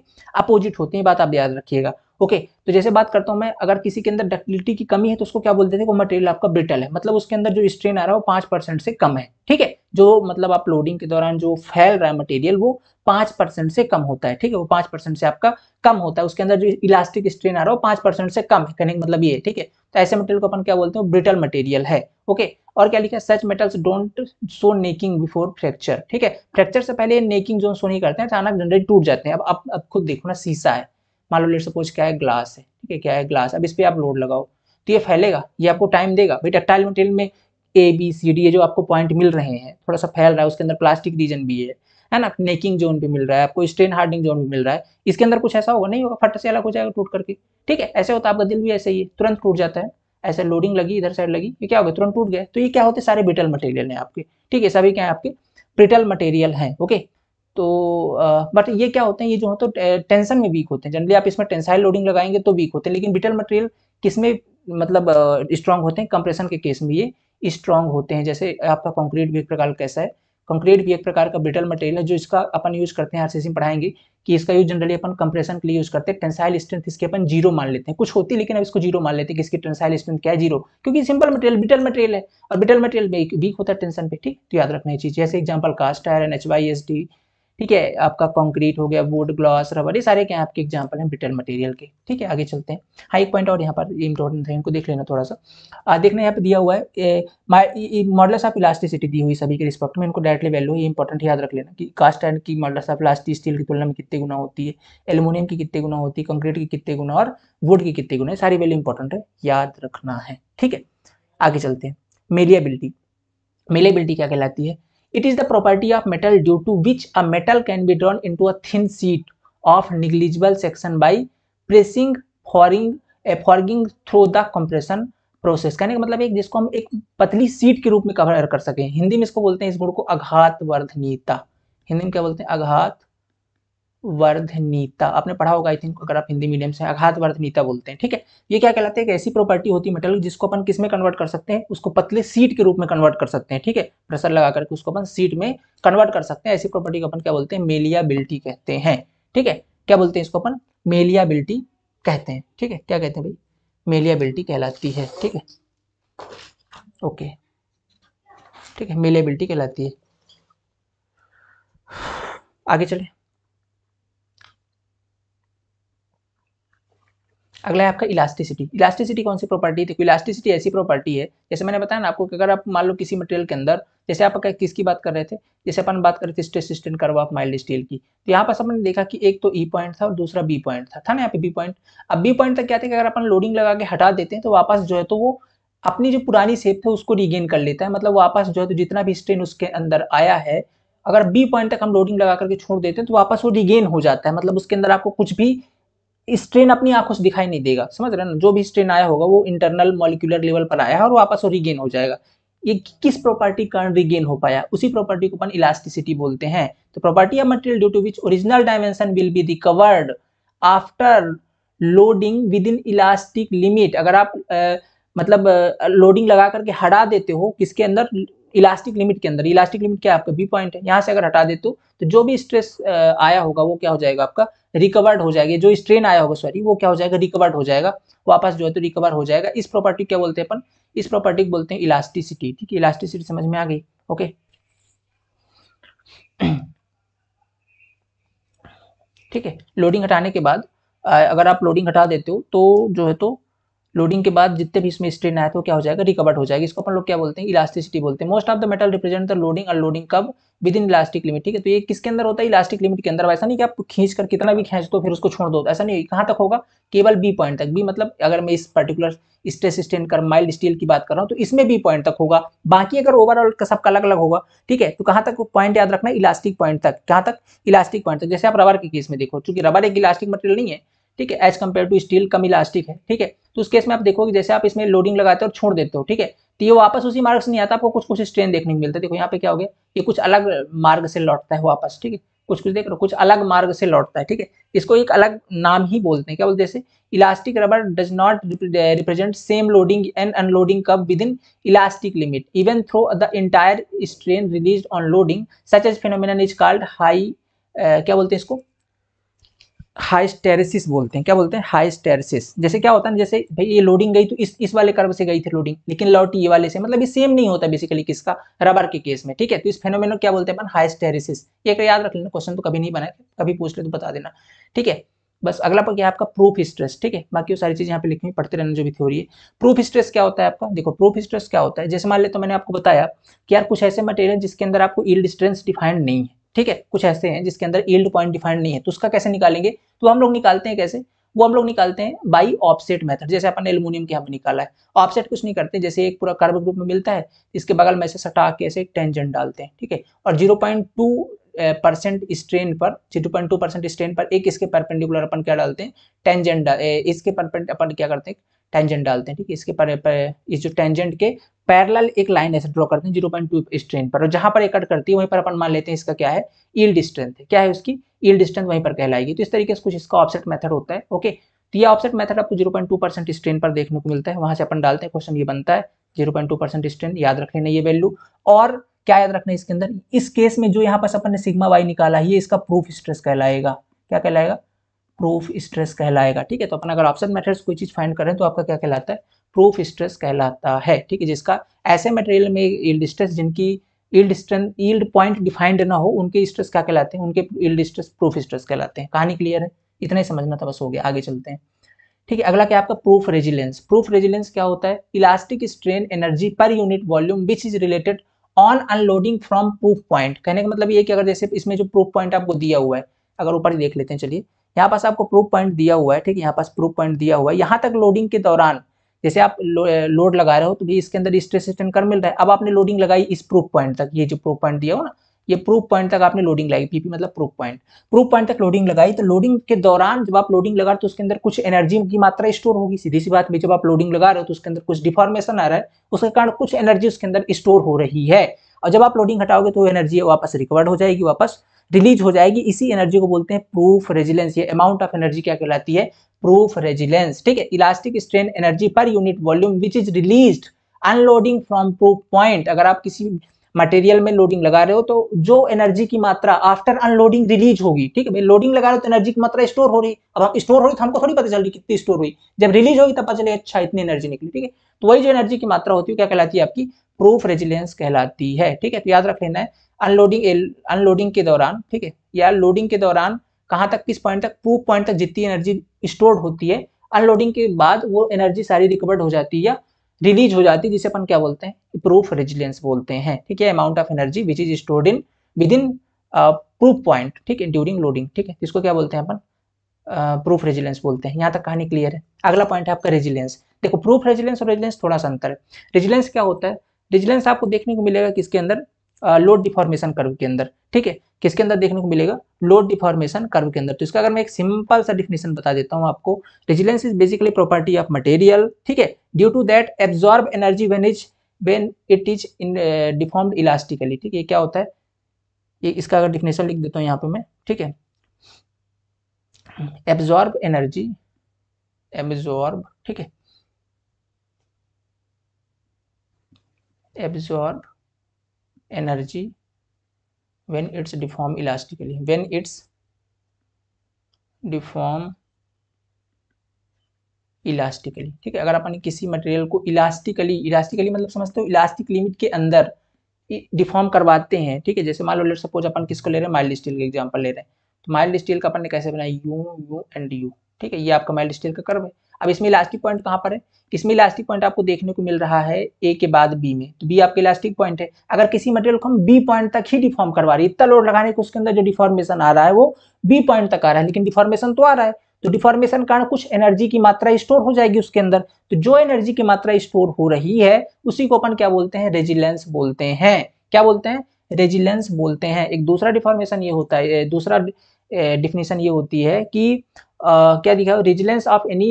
अपोजिट होते हैं बात आप याद रखिएगा ओके तो जैसे बात करता हूं मैं अगर किसी के अंदर डक्टिलिटी की कमी है तो उसको क्या बोलते थे वो मटेरियल आपका ब्रिटल है मतलब उसके अंदर जो स्ट्रेन आ रहा है वो पांच परसेंट से कम है ठीक है जो मतलब आप लोडिंग के दौरान जो फैल रहा है मटेरियल वो पांच परसेंट से कम होता है ठीक है वो पांच परसेंट से आपका कम होता है उसके अंदर जो इलास्टिक स्ट्रेन आ रहा है वो पांच परसेंट से कम है कहने मतलब ये ठीक है तो ऐसे मटेरियल को अपन क्या बोलते हैं ब्रिटल मटेरियल है ओके और क्या लिखा है such metals don't show necking before fracture ठीक है फ्रैक्चर से पहले नेकिंग जो सो नहीं करते हैं अचानक जनरली टूट जाते हैं अब आप अब खुद देखो ना शीशा है मान लो लेट सपोज क्या है ग्लास है ठीक है क्या है ग्लास अब इस पर आप लोड लगाओ तो ये फैलेगा ये आपको टाइम देगा भाई टेक्टाइल मटेरियल में ए बी सी डी ये जो आपको पॉइंट मिल रहे हैं थोड़ा सा फैल रहा है उसके अंदर प्लास्टिक रीजन भी है है ना नेकिंग जोन भी मिल रहा है आपको स्ट्रेन हार्डिंग जोन भी मिल रहा है इसके अंदर कुछ ऐसा होगा नहीं होगा फट से अलग हो जाएगा टूट करके ठीक है ऐसे होता है आपका दिल भी ऐसे ही तुरंत टूट जाता है ऐसे लोडिंग लगी इधर साइड लगी ये क्या हो गया तुरंत टूट गया तो ये क्या होते सारे ब्रिटल मटेरियल हैं आपके ठीक है सभी क्या है आपके ब्रिटल मटेरियल हैं ओके तो बट ये क्या होते हैं ये जो है तो टेंशन में वीक होते हैं जनरली आप इसमें टेंसाइल लोडिंग लगाएंगे तो वीक होते हैं लेकिन ब्रिटल मटेरियल किसमें मतलब स्ट्रांग होते हैं कंप्रेशन के केस में ये स्ट्रांग होते हैं जैसे आपका कंक्रीट भी प्रकार कैसा है कंक्रीट भी एक प्रकार का ब्रिटल मटेरियल है जो इसका अपन यूज करते हैं आरसीसी में पढ़ाएंगे कि इसका यूज जनरली अपन कंप्रेशन के लिए यूज करते हैं टेंसाइल स्ट्रेंथ इसके अपन जीरो मान लेते हैं कुछ होती है लेकिन अब इसको जीरो मान लेते हैं कि इसकी टेंसाइल स्ट्रेंथ क्या है जीरो क्योंकि सिंपल मटेरियल ब्रिटल मटेरियल है और ब्रिटल मटेरियल वीक होता है टेंशन पे ठीक तो याद रखना चाहिए जैसे example cast iron H Y S D ठीक है आपका कंक्रीट हो गया वुड ग्लास रबर ये सारे क्या आपके एग्जांपल हैं ब्रिटल मटेरियल के ठीक है आगे चलते हैं हाई पॉइंट और यहाँ पर इंपॉर्टेंट है इनको देख लेना थोड़ा सा आ, देखने यहाँ पे दिया हुआ है मॉडल्स ऑफ इलास्टिसिटी दी हुई सभी के रिस्पेक्ट में इनको डायरेक्टली वैल्यू ये इंपॉर्टेंट याद रख लेना की कास्ट एंड की मॉडल्स ऑफ प्लास्टिक स्टील की तुलना में कितने गुना होती है एल्यूमिनियम की कितने गुना होती है कंक्रीट की कितने गुना और वुड की कितने गुना है सारी वैल्यू इंपॉर्टेंट है याद रखना है ठीक है आगे चलते हैं मेलियाबिलिटी मेलेबिलिटी क्या कहलाती है it is the property of metal due to which a metal can be drawn in to a thin sheet of negligible section by pressing forcing forging through the compression process कहने का मतलब एक जिसको हम एक पतली सीट के रूप में कवर कर सकें हिंदी में इसको बोलते हैं इस गुण को अघात वर्धनीयता हिंदी में क्या बोलते हैं अघात वर्धनीता आपने पढ़ा होगा आई थिंक अगर आप हिंदी मीडियम से आघात वर्धनीता बोलते हैं ठीक है ये क्या कहलाते हैं ऐसी प्रॉपर्टी होती है मेटल जिसको अपन किस में कन्वर्ट कर सकते हैं उसको पतले सीट के रूप में कन्वर्ट कर सकते हैं ठीक है प्रेशर लगा करके उसको अपन सीट में कन्वर्ट कर सकते हैं ऐसी प्रॉपर्टी को अपन क्या बोलते हैं मेलियाबिलिटी कहते हैं ठीक है क्या बोलते हैं इसको अपन मेलियाबिलिटी कहते हैं ठीक है क्या कहते हैं भाई मेलियाबिलिटी कहलाती है ठीक है ओके ठीक है मेलियाबिलिटी कहलाती है आगे चले अगला है आपका इलास्टिसिटी इलास्टिसिटी कौन सी प्रॉपर्टी थी इलास्टिसिटी ऐसी प्रॉपर्टी है जैसे मैंने बताया ना आपको कि अगर आप मान लो किसी मटेरियल के अंदर जैसे आप किसकी बात कर रहे थे जैसे अपन बात कर रहे थे स्ट्रेस स्टेंट करवा आप माइल्ड स्टील की तो यहाँ पर अपने देखा कि एक तो ई e पॉइंट था और दूसरा बी पॉइंट था था ना यहाँ पे बी पॉइंट अब बी पॉइंट तक क्या था कि अगर अपन लोडिंग लगा के हटा देते हैं तो वापस जो है तो वो अपनी जो पुरानी सेप थे उसको रिगेन कर लेता है मतलब वापस जो है तो जितना भी स्ट्रेन उसके अंदर आया है अगर बी पॉइंट तक हम लोडिंग लगा करके छोड़ देते हैं तो वापस वो रिगेन हो जाता है मतलब उसके अंदर आपको कुछ भी स्ट्रेन अपनी आंखों से दिखाई नहीं देगा समझ रहे ना जो भी स्ट्रेन आया होगा वो इंटरनल मॉलिकुलर लेवल पर आया है और वापस वो रिगेन हो जाएगा ये किस प्रॉपर्टी कारण रिगेन हो पाया उसी प्रॉपर्टी को अपन इलास्टिसिटी बोलते हैं तो property of material due to which original dimension will be recovered after loading within elastic limit अगर आप आ, मतलब लोडिंग लगा करके हटा देते हो किसके अंदर इलास्टिक लिमिट के अंदर इलास्टिक लिमिट क्या आपका बी पॉइंट है यहाँ से अगर हटा देते हो तो जो भी स्ट्रेस आया होगा वो क्या हो जाएगा आपका रिकवर्ड हो जाएगी जो स्ट्रेन आया होगा सॉरी वो क्या हो जाएगा रिकवर्ड हो जाएगा वापस जो है तो रिकवर हो जाएगा इस प्रॉपर्टी क्या बोलते हैं अपन इस प्रॉपर्टी को बोलते हैं इलास्टिसिटी ठीक है इलास्टिसिटी समझ में आ गई ओके ठीक है लोडिंग हटाने के बाद अगर आप लोडिंग हटा देते हो तो जो है तो लोडिंग के बाद जितने भी इसमें स्ट्रेन आया तो क्या हो जाएगा रिकवर्ड हो जाएगी इसको अपन लोग क्या बोलते हैं इलास्टिसिटी बोलते हैं most of the metal represent the loading loading curve within elastic limit ठीक है तो ये किसके अंदर होता है इलास्टिक लिमिट के अंदर ऐसा नहीं कि आप खींच कर कितना भी खींच दो फिर उसको छोड़ दो ऐसा नहीं कहाँ तक होगा केवल बी पॉइंट तक बी मतलब अगर मैं इस पर्टिकुलर स्ट्रेस स्टेन कर माइल्ड स्टील की बात कर रहा हूँ तो इसमें बी पॉइंट तक होगा बाकी अगर ओवरऑल का सबका अलग अलग होगा ठीक है तो कहाँ तक पॉइंट याद रखना इलास्टिक पॉइंट तक कहाँ तक इलास्टिक पॉइंट तक जैसे आप रबर के केस में देखो चूंकि रबर एक इलास्टिक मटेरियल नहीं है ठीक है एज कम्पेयर टू स्टील कम इलास्टिक है ठीक है तो उस केस में आप देखोगे जैसे आप इसमें लोडिंग लगाते हो और छोड़ देते हो ठीक है तो ये वापस उसी मार्ग से नहीं आता आपको कुछ कुछ स्ट्रेन देखने को मिलता है देखो यहाँ पे क्या हो गया ये कुछ अलग मार्ग से लौटता है वापस ठीक है कुछ कुछ देख रहे हो कुछ अलग मार्ग से लौटता है ठीक है इसको एक अलग नाम ही बोलते हैं क्या बोलते जैसे elastic rubber does not represent same loading and unloading curve within elastic limit even through the entire strain release on loading such as phenomenon is called हाई क्या बोलते हैं इसको हाइस्टेरेसिस बोलते हैं क्या बोलते हैं हाइस्टेरेसिस जैसे क्या होता है जैसे भाई ये लोडिंग गई तो इस इस वाले कर्व से गई थी लोडिंग लेकिन लौटी ये वाले से मतलब ये सेम नहीं होता बेसिकली किसका रबर के केस में ठीक है तो इस फेनोमेन को क्या बोलते हैं अपन हाइस्टेरेसिस एक याद रख लेना क्वेश्चन तो कभी नहीं बना कभी पूछ ले तो बता देना ठीक है बस अगला पर आपका प्रूफ स्ट्रेस ठीक है बाकी वो सारी चीज़ यहाँ पे लिखनी पढ़ते रहना जो भी थ्योरी है प्रूफ स्ट्रेस क्या होता है आपका देखो प्रूफ स्ट्रेस क्या होता है जैसे मान ले तो मैंने आपको बताया कि यार कुछ ऐसे मटेरियल जिसके अंदर आपको ईल्ड स्ट्रेंस डिफाइंड नहीं है ठीक है कुछ ऐसे हैं जिसके अंदर ईल्ड पॉइंट डिफाइंड नहीं है तो उसका कैसे निकालेंगे तो हम लोग निकालते हैं कैसे वो हम लोग निकालते हैं बाई ऑफसेट मेथड जैसे अपने ने एल्यूमिनियम के यहाँ पर निकाला है ऑफसेट कुछ नहीं करते जैसे एक पूरा कार्बन ग्रुप में मिलता है इसके बगल में ऐसे सटा के ऐसे टेंजेंट डालते हैं ठीक है और जीरो परसेंट स्ट्रेन पर zero point two percent strain पर एक इसके परपेंडिकुलर अपन क्या डालते हैं टेंजेंट इसके परपेंट अपन क्या करते हैं टेंजेंट डालते हैं ठीक है इसके पर, पर इस जो टेंजेंट के पैरेलल एक लाइन ऐसे ड्रॉ करते हैं जीरो पॉइंट टू स्ट्रेन पर और जहां पर ये कट करती है वहीं पर अपन मान लेते हैं इसका क्या है ईल्ड स्ट्रेंथ क्या है उसकी ईल स्ट्रेंथ वहीं पर कहलाएगी तो इस तरीके से कुछ इसका ऑप्शेट मेथड होता है ओके तो ये ऑप्सेट मेथड आपको zero point two percent strain पर देखने को मिलता है वहां से अपन डालते हैं क्वेश्चन ये बनता है zero point two percent strain याद रख लेना ये वैल्यू और क्या याद रखना है इसके अंदर इस केस में जो यहाँ पर अपन ने सिग्मा वाई निकाला है ये इसका प्रूफ स्ट्रेस कहलाएगा क्या कहलाएगा प्रूफ स्ट्रेस कहलाएगा ठीक है तो अपन अगर ऑप्शन मेथड्स कोई चीज़ फाइंड करें तो आपका क्या कहलाता है प्रूफ स्ट्रेस कहलाता है ठीक है जिसका ऐसे मटेरियल में ईल्ड स्ट्रेस जिनकी yield strength yield point defined ना हो उनके स्ट्रेस क्या कहलाते हैं उनके ईल्ड स्ट्रेस प्रूफ स्ट्रेस कहलाते हैं कहानी क्लियर है इतना ही समझना था बस हो गया आगे चलते हैं ठीक है अगला क्या आपका प्रूफ रेजिलेंस प्रूफ रेजिलेंस क्या होता है elastic strain energy per unit volume which is related on unloading from proof point कहने का मतलब ये कि अगर जैसे इसमें जो प्रूफ पॉइंट आपको दिया हुआ है अगर ऊपर ही देख लेते हैं चलिए यहाँ पास आपको प्रूफ पॉइंट दिया हुआ है ठीक है यहाँ पास प्रूफ पॉइंट दिया हुआ है यहाँ तक लोडिंग के दौरान जैसे आप लोड लगा रहे हो तो भी इसके अंदर स्ट्रेस कर मिल रहा है अब आपने लोडिंग लगाई इस प्रूफ पॉइंट तक ये जो प्रूफ पॉइंट दिया हो ना ये प्रूफ पॉइंट तक आपने लोडिंग लगाई पीपी मतलब प्रूफ पॉइंट प्रूफ पॉइंट तक लोडिंग लगाई तो लोडिंग के दौरान जब आप लोडिंग लगा रहे तो उसके अंदर कुछ एनर्जी की मात्रा स्टोर होगी सीधी सी बात में जब आप लोडिंग लगा रहे हो तो उसके अंदर कुछ डिफॉर्मेशन आ रहा है उसके कारण कुछ एनर्जी उसके अंदर स्टोर हो रही है और जब आप लोडिंग हटाओगे तो एनर्जी वापस रिकवर्ड हो जाएगी वापस रिलीज हो जाएगी इसी एनर्जी को बोलते हैं प्रूफ रेजिलेंस ये अमाउंट ऑफ एनर्जी क्या कहलाती है प्रूफ रेजिलेंस ठीक है elastic strain energy per unit volume which is release unloading from proof point अगर आप किसी मटेरियल में लोडिंग लगा रहे हो तो जो एनर्जी की मात्रा आफ्टर अनलोडिंग रिलीज होगी ठीक है लोडिंग लगा रहे हो तो एनर्जी की मात्रा स्टोर हो रही अब हम स्टोर हो रही तो हमको थोड़ी पता चल रही कितनी स्टोर हुई जब रिलीज होगी तब पता चले अच्छा इतनी एनर्जी निकली ठीक है तो वही जो एनर्जी की मात्रा होती है क्या कहलाती है आपकी प्रूफ रेजिलेंस कहलाती है ठीक है तो याद रख लेना है अनलोडिंग अनलोडिंग के दौरान ठीक है या लोडिंग के दौरान कहाँ तक किस पॉइंट तक प्रूफ पॉइंट तक जितनी एनर्जी स्टोर्ड होती है अनलोडिंग के बाद वो एनर्जी सारी रिकवर्ड हो जाती है या रिलीज हो जाती है जिसे अपन क्या बोलते हैं प्रूफ रेजिलियंस बोलते हैं ठीक है amount of energy which is stored in within proof point ठीक है ड्यूरिंग लोडिंग ठीक है इसको क्या बोलते हैं अपन प्रूफ रेजिलियंस रेजिलेंस बोलते हैं यहाँ तक कहानी क्लियर है अगला पॉइंट है आपका रेजिलेंस देखो प्रूफ रेजिलेंस और रेजिलेंस थोड़ा सा अंतर है रेजिलेंस क्या होता है रेजिलेंस आपको देखने को मिलेगा किसके अंदर लोड डिफॉर्मेशन कर्व के अंदर ठीक है किसके अंदर देखने को मिलेगा लोड डिफॉर्मेशन कर्व के अंदर तो इसका अगर मैं एक सिंपल सा डिफिनेशन बता देता हूँ आपको resilience is basically property of material ठीक है due to that absorb energy when is when it is in deformed elastically ठीक है क्या होता है ये इसका अगर डिफिनेशन लिख देता हूँ यहाँ पे मैं ठीक है एब्जॉर्ब एनर्जी एब्जॉर्ब ठीक है absorb energy when it's deform elastically when it's deform elastically ठीक है अगर अपन किसी मटेरियल को इलास्टिकली इलास्टिकली मतलब समझते हो इलास्टिक लिमिट के अंदर डिफॉर्म करवाते हैं ठीक है जैसे मान लो लेट सपोज अपन किसको ले रहे हैं माइल्ड स्टील का एग्जांपल ले रहे हैं तो माइल्ड स्टील का अपन ने कैसे बनाया यू यू एंड यू ठीक है ये आपका माइल्ड स्टील का कर्व है अब इसमें इलास्टिक पॉइंट कहाँ पर है इसमें इलास्टिक पॉइंट आपको देखने को मिल रहा है ए के बाद बी में तो बी आपके इलास्टिक पॉइंट है अगर किसी मटेरियल को हम बी पॉइंट तक ही डिफॉर्म करवा रही हैं इतना लोड लगाने के उसके अंदर जो डिफॉर्मेशन आ रहा है वो बी पॉइंट तक आ रहा है लेकिन डिफॉर्मेशन तो आ रहा है तो डिफॉर्मेशन कारण कुछ एनर्जी की मात्रा स्टोर हो जाएगी उसके अंदर तो जो एनर्जी की मात्रा स्टोर हो रही है उसी को अपन क्या बोलते हैं रेजिलेंस बोलते हैं क्या बोलते हैं रेजिलेंस बोलते हैं एक दूसरा डिफॉर्मेशन ये होता है दूसरा डिफिनेशन ये होती है कि क्या दिखा resilience of any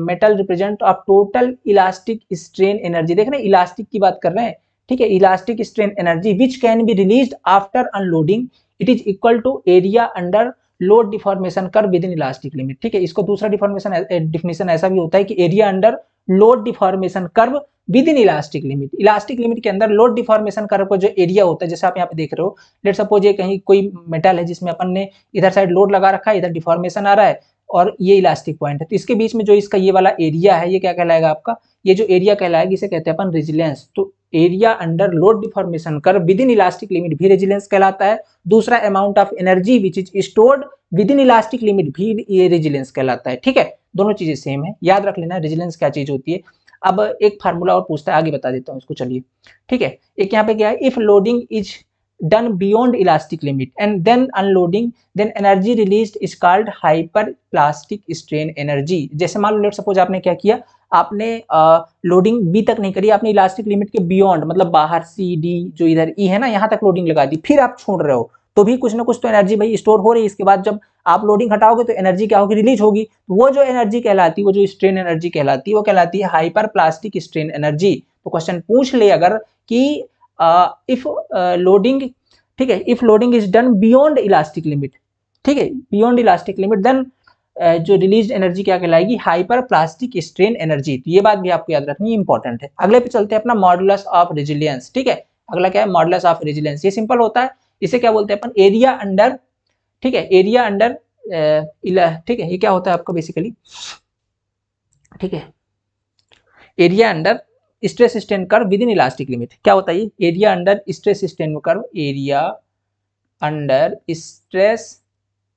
metal represent of total elastic strain energy देख रहे हैं इलास्टिक की बात कर रहे हैं ठीक है elastic strain energy which can be release after unloading it is equal to area under load deformation curve within elastic limit ठीक है इसको दूसरा डिफॉर्मेशन डिफिनेशन ऐसा भी होता है कि area under load deformation curve within elastic limit elastic limit के अंदर लोड डिफॉर्मेशन कर्व का जो एरिया होता है जैसे आप यहाँ पे देख रहे हो लेट सपोज ये कहीं कोई मेटल है जिसमें अपन ने इधर साइड लोड लगा रखा है इधर डिफॉर्मेशन आ रहा है और ये इलास्टिक पॉइंट है तो इसके बीच में जो इसका ये वाला एरिया है ये क्या कहलाएगा आपका ये जो एरिया कहलाएगा इसे कहते हैं अपन रेजिलेंस तो area under load deformation curve within elastic limit भी रेजिलेंस कहलाता है दूसरा amount of energy which is stored within elastic limit भी ये रेजिलेंस कहलाता है ठीक है दोनों चीजें सेम है याद रख लेना रेजिलेंस क्या चीज होती है अब एक फार्मूला और पूछता है आगे बता देता हूँ इसको चलिए ठीक है एक यहाँ पे क्या है if loading is done beyond elastic limit and then unloading then energy released is called hyperplastic strain energy जैसे मान लो लेट सपोज आपने क्या किया आपने लोडिंग बी तक नहीं करी आपने इलास्टिक लिमिट के बियॉन्ड मतलब बाहर सी डी जो इधर ई e है ना यहाँ तक लोडिंग लगा दी फिर आप छोड़ रहे हो तो भी कुछ ना कुछ तो एनर्जी भाई स्टोर हो रही है इसके बाद जब आप लोडिंग हटाओगे तो एनर्जी क्या होगी रिलीज होगी तो वो जो एनर्जी कहलाती वो जो स्ट्रेन एनर्जी कहलाती है वो कहलाती है हाइपर प्लास्टिक स्ट्रेन एनर्जी तो क्वेश्चन पूछ ले अगर कि इफ uh, लोडिंग uh, ठीक है if loading is done beyond elastic limit ठीक है बियॉन्ड इलास्टिक लिमिट देन जो रिलीज एनर्जी क्या कहलाएगी हाइपर प्लास्टिक स्ट्रेन एनर्जी तो ये बात भी आपको याद रखनी इंपॉर्टेंट है अगले पे चलते हैं अपना मॉडुलस ऑफ रेजिलियंस ठीक है अगला क्या है मॉडुलस ऑफ रेजिलियंस ये सिंपल होता है इसे क्या बोलते हैं अपन एरिया अंडर ठीक है एरिया uh, अंडर ठीक है ये क्या होता है आपको बेसिकली ठीक है area under stress strain curve within elastic limit क्या होता है area under stress strain curve area under stress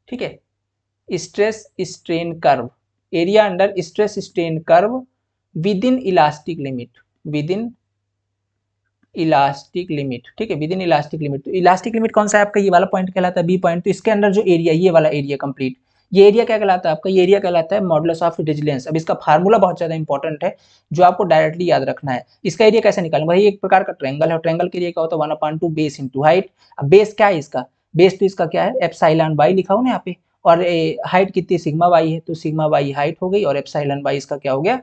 ठीक है stress strain curve area under stress strain curve within elastic limit within elastic limit ठीक है विद इन इलास्टिक लिमिट तो इलास्टिक लिमिट कौन सा है आपका ये वाला पॉइंट कहलाता है बी पॉइंट तो इसके अंदर जो एरिया ये वाला एरिया कंप्लीट ये एरिया क्या कहलाता है आपका ये एरिया कहलाता है मॉडल्स ऑफ रिजिलियंस अब इसका फार्मूला बहुत ज़्यादा इंपॉर्टेंट है जो आपको डायरेक्टली याद रखना है इसका एरिया कैसे निकालना भाई एक प्रकार का ट्रेंगल है ट्रेंगल के लिए क्या होता है one upon two base into height अब बेस क्या है इसका बेस तो इसका क्या है एप्साइलन बाई लिखा हो ना यहाँ पे और हाइट कितनी सिग्मा वाई है तो सिग्मा बाई हाइट हो गई और साइलान बाई इसका क्या हो गया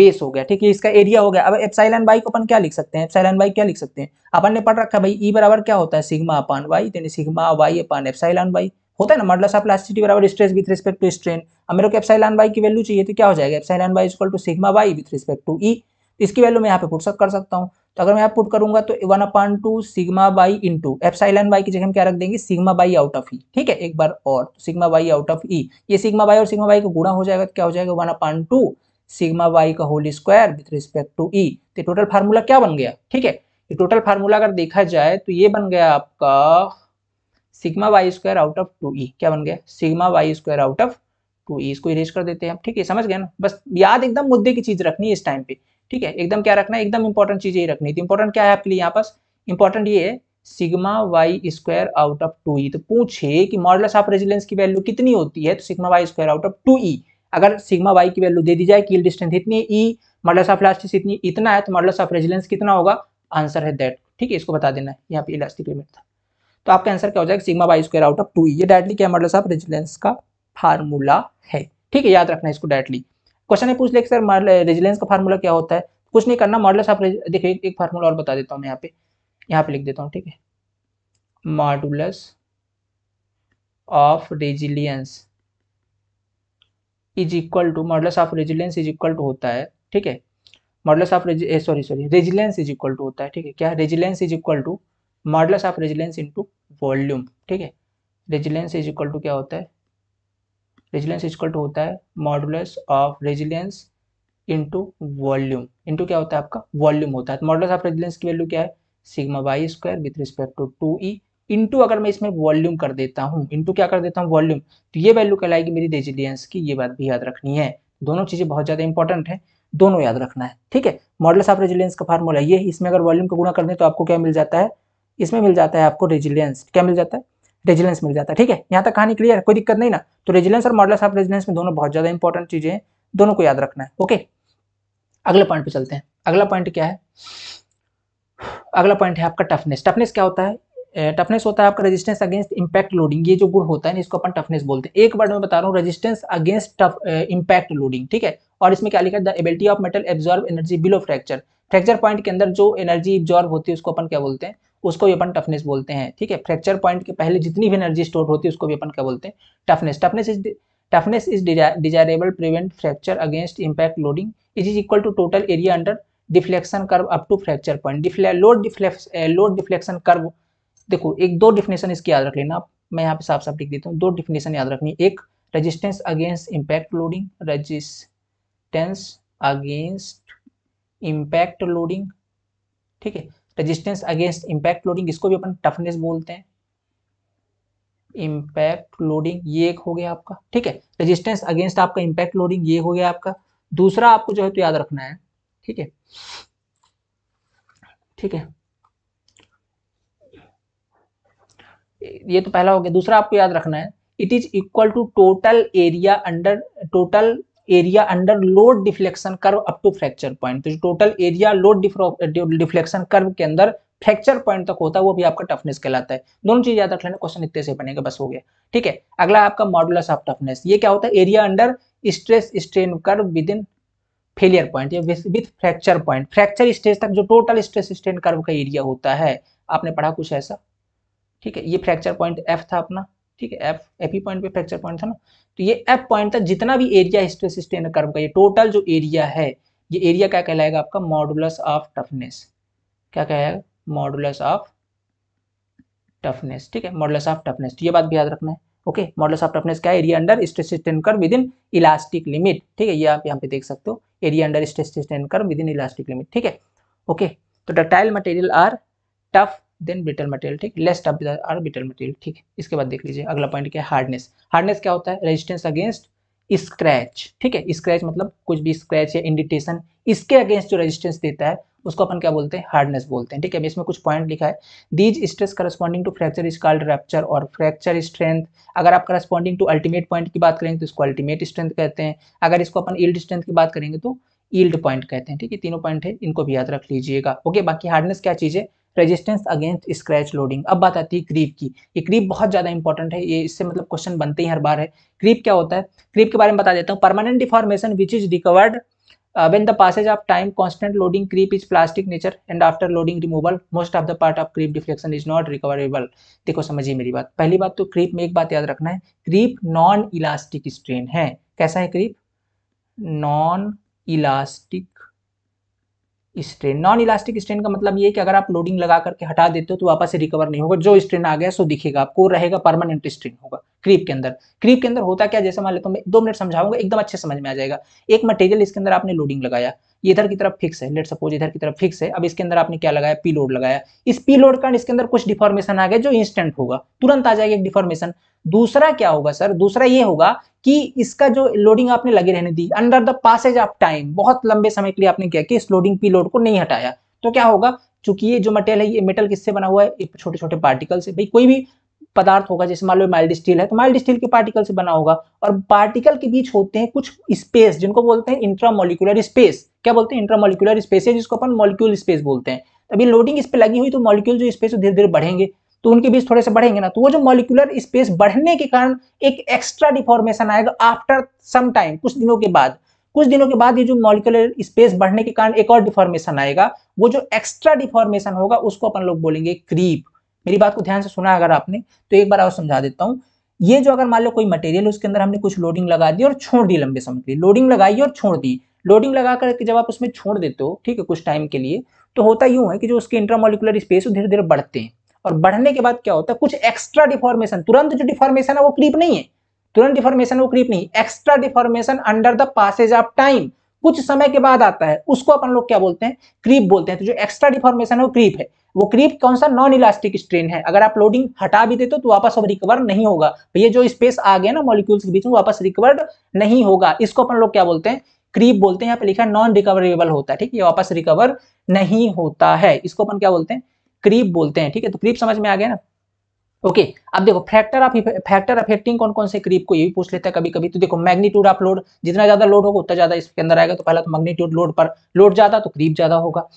बेस हो गया ठीक है इसका एरिया हो गया अब एप्साइलन बाई को अपन क्या लिख सकते हैं साइलान बाई क्या लिख सकते हैं अपन ने पढ़ रखा भाई ई e बराबर क्या होता है सिग्मा अपान वाई यानी sigma y upon epsilon y होता है ना मॉडल ऑफ प्लास्टिसिटी बराबर stress with respect to strain अब मेरे को एप्साइलान वाई की वैल्यू चाहिए तो क्या हो जाएगा epsilon y equal to sigma y with respect to E इसकी वैल्यू मैं यहाँ पे पुट सक कर सकता हूँ तो अगर मैं यहाँ पुट करूंगा तो one upon two sigma y into epsilon y की जगह हम क्या रख देंगे sigma y out of E ठीक है एक बार और sigma y out of E ये सिग्मा बाई और सिग्मा बाई का गुणा हो जाएगा तो क्या हो जाएगा one upon two sigma y का whole square with respect to E तो टोटल फार्मूला क्या बन गया ठीक है ये टोटल फार्मूला अगर देखा जाए तो ये बन गया आपका sigma y square out of two E क्या बन गया sigma y square out of two E इसको इरेज कर देते हैं ठीक है समझ गए ना बस याद एकदम मुद्दे की चीज रखनी है इस टाइम पे ठीक है एकदम क्या रखना है एकदम इंपॉर्टेंट चीज यही रखनी थी इंपॉर्टेंट तो क्या है आपके लिए यहाँ पास इंपॉर्टेंट ये है sigma y square out of two E तो पूछे कि मॉडल्स ऑफ रेजिलेंस की वैल्यू कितनी होती है तो sigma y square out of two E अगर सिग्मा वाई की वैल्यू दे दी जाए कील डिस्टेंस इतनी ई मॉडल्स ऑफ इलास्टिस इतनी इतना है तो मॉडल्स ऑफ रेजिलेंस कितना होगा आंसर है दैट ठीक है इसको बता देना है यहाँ पे इलास्टिक लिमिट था तो आपका आंसर क्या हो जाएगा sigma y square out of two ये डायरेक्टली क्या मॉडल मतलब साहब रेजिलेंस का फार्मूला है ठीक है याद रखना इसको डायरेक्टली क्वेश्चन पूछ ले सर रेजिलेंस का फार्मूला क्या होता है कुछ नहीं करना मॉडल साहब देखिए एक फार्मूला और बता देता हूँ यहाँ पे यहाँ पे लिख देता हूँ ठीक है modulus of resilience is equal to model of resilience is equal to होता है ठीक है model of sorry sorry resilience is equal to होता है ठीक है क्या resilience is equal to modulus of resilience into volume ठीक है रेजिलेंस इज इक्वल टू क्या होता है रेजिलेंस इज इक्वल टू होता है modulus of resilience into volume into क्या होता है आपका वॉल्यूम होता है मॉडुलस ऑफ रेजिलेंस की वैल्यू क्या है sigma y square with respect to two E into अगर मैं इसमें वॉल्यूम कर देता हूँ इंटू क्या कर देता हूँ वॉल्यूम तो ये वैल्यू कहलाएगी मेरी रेजिलियंस की ये बात भी याद रखनी है दोनों चीज़ें बहुत ज़्यादा इंपॉर्टेंट है दोनों याद रखना है ठीक है मॉडल्स ऑफ रेजिलियंस का फार्मूला ये इसमें अगर वॉल्यूम का गुणा कर दें तो आपको क्या मिल जाता है इसमें मिल जाता है आपको रेजिलियंस क्या मिल जाता है रेजिलेंस मिल जाता है ठीक है यहाँ तक कहानी क्लियर है कोई दिक्कत नहीं ना तो रेजिलेंस और मॉडल ऑफ रेजिलेंस में दोनों बहुत ज़्यादा इंपॉर्टेंट चीज़ें हैं दोनों को याद रखना है ओके अगले पॉइंट पे चलते हैं अगला पॉइंट क्या है अगला पॉइंट है आपका टफनेस टफनेस क्या होता है टफनेस होता है आपका रेजिस्टेंस अगेंस्ट इंपैक्ट लोडिंग ये जो गुण होता है ना इसको अपन टफनेस बोलते हैं एक वर्ड में बता रहा हूँ resistance against tough impact loading ठीक है और इसमें क्या लिखा है the ability of metal absorb energy below fracture fracture point के अंदर जो एनर्जी एब्जॉर्ब होती है उसको अपन क्या बोलते हैं उसको भी अपन टफनेस बोलते हैं ठीक है फ्रैक्चर पॉइंट के पहले जितनी भी एनर्जी स्टोर होती है उसको भी अपन क्या बोलते हैं toughness toughness is toughness is desirable prevent fracture against impact loading is is equal to total area under deflection curve up to fracture point load load deflection curve देखो एक दो डिफिनेशन इसकी याद रख लेना आप मैं यहाँ पे साफ साफ लिख देता हूँ दो डिफिनेशन याद रखनी एक resistance against impact loading resistance against impact loading ठीक है रेजिस्टेंस अगेंस्ट इम्पैक्ट लोडिंग इसको भी अपन टफनेस बोलते हैं इम्पैक्ट लोडिंग ये एक हो गया आपका ठीक है रेजिस्टेंस अगेंस्ट आपका इम्पैक्ट लोडिंग ये हो गया आपका दूसरा आपको जो है तो याद रखना है ठीक है ठीक है ये तो पहला हो गया दूसरा आपको याद रखना है it is equal to total area under total area under load deflection curve up to fracture point तो जो total area load deflection curve के अंदर फ्रैक्चर पॉइंट तक होता है वो भी आपका टफनेस कहलाता है दोनों चीज याद रख लेना क्वेश्चन इतने से बनेगा बस हो गया ठीक है अगला आपका मॉडुलस ऑफ टफनेस ये क्या होता है area under stress strain curve within failure point या with fracture point fracture stage तक जो टोटल स्ट्रेस स्ट्रेन कर्व का एरिया होता है आपने पढ़ा कुछ ऐसा ठीक है ये फ्रैक्चर पॉइंट एफ था अपना ठीक है एफ एफ ही पॉइंट पे फ्रैक्चर पॉइंट था ना तो ये एफ पॉइंट था जितना भी एरिया स्ट्रेस स्ट्रेन कर्व का ये टोटल जो एरिया है ये एरिया क्या कहलाएगा आपका मॉडुलस ऑफ टफनेस क्या कहलाएगा मॉडुलस ऑफ टफनेस ठीक है मॉडुलस ऑफ टफनेस ये बात भी याद रखना है ओके मॉडुलस ऑफ टफनेस क्या area under stress strain curve within elastic limit ठीक है ये आप यहाँ पे देख सकते हो area under stress strain curve within elastic limit ठीक है ओके तो ductile material are tough than brittle material ठीक less tough are brittle material ठीक इसके बाद देख लीजिए अगला पॉइंट क्या है हार्डनेस हार्डनेस क्या होता है रेजिस्टेंस अगेंस्ट स्क्रैच ठीक है स्क्रैच मतलब कुछ भी स्क्रैच या इंडिटेशन इसके अगेंस्ट जो रेजिस्टेंस देता है उसको अपन क्या बोलते हैं हार्डनेस बोलते हैं ठीक है इसमें कुछ पॉइंट लिखा है these stress corresponding to fracture is called rupture और फ्रैक्चर स्ट्रेंथ अगर आप करस्पॉन्डिंग टू अल्टीमेट पॉइंट की बात करेंगे तो इसको अल्टीमेट स्ट्रेंथ कहते हैं अगर इसको अपन ईल्ड स्ट्रेंथ की बात करेंगे तो ईल्ड पॉइंट कहते हैं ठीक है तीनों पॉइंट है इनको भी याद रख लीजिएगा ओके बाकी हार्डनेस क्या चीज़ है रेजिस्टेंस अगेंस्ट स्क्रैच लोडिंग अब बात आती है क्रीप की ये क्रीप बहुत ज़्यादा इंपॉर्टेंट है ये इससे मतलब क्वेश्चन बनते ही हर बार है क्रीप क्या होता है क्रीप के बारे में बता देता हूँ permanent deformation which is recovered when the passage of time constant loading creep is plastic nature and after loading removal most of the part of creep deflection is not recoverable देखो समझिए मेरी बात पहली बात तो क्रीप में एक बात याद रखना है क्रीप नॉन इलास्टिक स्ट्रेन है कैसा है creep non elastic strain non elastic strain का मतलब ये है कि अगर आप लोडिंग लगा करके हटा देते हो तो वापस से रिकवर नहीं होगा जो स्ट्रेन आ गया सो दिखेगा आपको रहेगा परमानेंट स्ट्रेन होगा क्रीप के अंदर क्रीप के अंदर होता क्या जैसे मान लेता हूँ मैं दो मिनट समझाऊंगा एकदम अच्छे समझ में आ जाएगा एक मटेरियल इसके अंदर आपने लोडिंग लगाया ये इधर की तरफ फिक्स है लेट सपोज इधर की तरफ फिक्स है अब इसके अंदर आपने क्या लगाया पी लोड लगाया इस पी लोड कारण इसके अंदर कुछ डिफॉर्मेशन आ गया जो इंस्टेंट होगा तुरंत आ जाएगा एक डिफॉर्मेशन दूसरा क्या होगा सर दूसरा ये होगा कि इसका जो लोडिंग आपने लगे रहने दी under the passage of time बहुत लंबे समय के लिए आपने क्या किया इस लोडिंग पी लोड को नहीं हटाया तो क्या होगा चूंकि ये जो मटेरियल है ये मेटल किससे बना हुआ है छोटे छोटे पार्टिकल से भाई कोई भी पदार्थ होगा जैसे मान लो माइल्ड स्टील है तो माइल्ड स्टील के पार्टिकल से बना होगा और पार्टिकल के बीच होते हैं कुछ स्पेस जिनको बोलते हैं इंट्रामोलिकुलर स्पेस क्या बोलते हैं इंट्रामोलिकुलर स्पेस है जिसको अपन मॉलिक्यूल स्पेस बोलते हैं अभी लोडिंग इस पर लगी हुई तो मॉलिक्यूल जो स्पेस धीरे धीरे बढ़ेंगे तो उनके बीच थोड़े से बढ़ेंगे ना तो वो जो मॉलिकुलर स्पेस बढ़ने के कारण एक एक्स्ट्रा डिफॉर्मेशन आएगा आफ्टर सम टाइम कुछ दिनों के बाद कुछ दिनों के बाद ये जो मॉलिकुलर स्पेस बढ़ने के कारण एक और डिफॉर्मेशन आएगा वो जो एक्स्ट्रा डिफॉर्मेशन होगा उसको अपन लोग बोलेंगे क्रीप मेरी बात को ध्यान से सुना अगर आपने तो एक बार और समझा देता हूँ ये जो अगर मान लो कोई मटेरियल उसके अंदर हमने कुछ लोडिंग लगा दी और छोड़ दी लंबे समय के लिए लोडिंग लगाई और छोड़ दी लोडिंग लगा करके जब आप उसमें छोड़ देते हो ठीक है कुछ टाइम के लिए तो होता यूँ है कि जो उसके इंट्रामोलिकुलर स्पेस धीरे धीरे बढ़ते हैं और बढ़ने के बाद क्या होता है कुछ एक्स्ट्रा डिफॉर्मेशन तुरंत जो डिफॉर्मेशन है वो क्रीप नहीं है तुरंत डिफॉर्मेशन वो क्रीप नहीं extra deformation under the passage of time कुछ समय के बाद आता है उसको अपन लोग क्या बोलते हैं क्रीप बोलते हैं तो जो एक्स्ट्रा डिफॉर्मेशन है वो क्रीप है वो क्रीप कौन सा नॉन इलास्टिक स्ट्रेन है अगर आप लोडिंग हटा भी देते तो वापस अब रिकवर नहीं होगा ये जो स्पेस आ गया ना मॉलिक्यूल्स के बीच में वापस रिकवर नहीं होगा इसको अपन लोग क्या बोलते हैं क्रीप बोलते हैं यहाँ पे लिखा नॉन रिकवरेबल होता है ठीक है वापस रिकवर नहीं होता है इसको अपन क्या बोलते हैं क्रीप बोलते हैं ठीक है तो क्रीप समझ में आ गया ना ओके अब देखो फैक्टर ऑफ फैक्टर अफेक्टिंग कौन कौन से क्रीप को ये भी पूछ लेता है कभी कभी तो देखो मैग्नीट्यूड ऑफ लोड जितना ज्यादा लोड होगा उतना ज्यादा इसके अंदर आएगा तो पहला तो मैग्नीट्यूड लोड पर लोड ज्यादा तो क्रीप ज्यादा होगा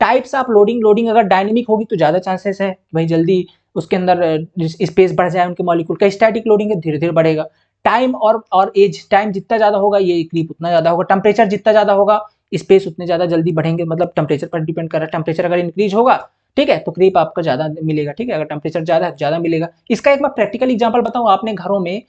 टाइप्स ऑफ लोडिंग लोडिंग अगर डायनेमिक होगी तो ज्यादा चांसेस है भाई जल्दी उसके अंदर स्पेस बढ़ जाए उनके मॉलिक्यूल का स्टैटिक लोडिंग है धीरे धीरे बढ़ेगा टाइम और और एज टाइम जितना ज्यादा होगा ये क्रीप उतना ज्यादा होगा टेम्परेचर जितना ज्यादा होगा स्पेस उतने ज्यादा जल्दी बढ़ेंगे मतलब टेम्परेचर पर डिपेंड कर रहा है टेम्परेचर अगर इंक्रीज होगा ठीक है तो क्रीप आपको ज़्यादा मिलेगा ठीक है अगर टेम्परेचर ज़्यादा ज़्यादा मिलेगा इसका एक मैं प्रैक्टिकल एग्जाम्पल बताऊँ आपने घरों में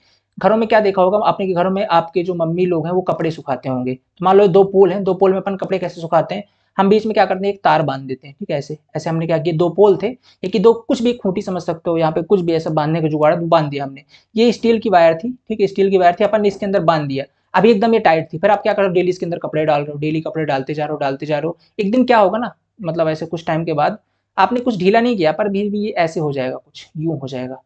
घरों में क्या देखा होगा आपने घरों में आपके जो मम्मी लोग हैं वो कपड़े सुखाते होंगे तो मान लो दो पोल हैं दो पोल में अपन कपड़े कैसे सुखाते हैं हम बीच में क्या करते हैं एक तार बांध देते हैं ठीक है ऐसे ऐसे हमने क्या किया दो पोल थे एक दो कुछ भी खूंटी समझ सकते हो यहाँ पे कुछ भी ऐसा बांधने का जुगाड़ बांध दिया हमने ये स्टील की वायर थी ठीक है स्टील की वायर थी अपन इसके अंदर बांध दिया अभी एकदम ये टाइट थी फिर आप क्या करो डेली इसके अंदर कपड़े डाल रहे हो डेली कपड़े डालते जा रहे हो डालते जा रहे हो एक दिन क्या होगा ना मतलब ऐसे कुछ टाइम के बाद आपने कुछ ढीला नहीं किया पर भी, भी ये ऐसे हो जाएगा कुछ यूं हो जाएगा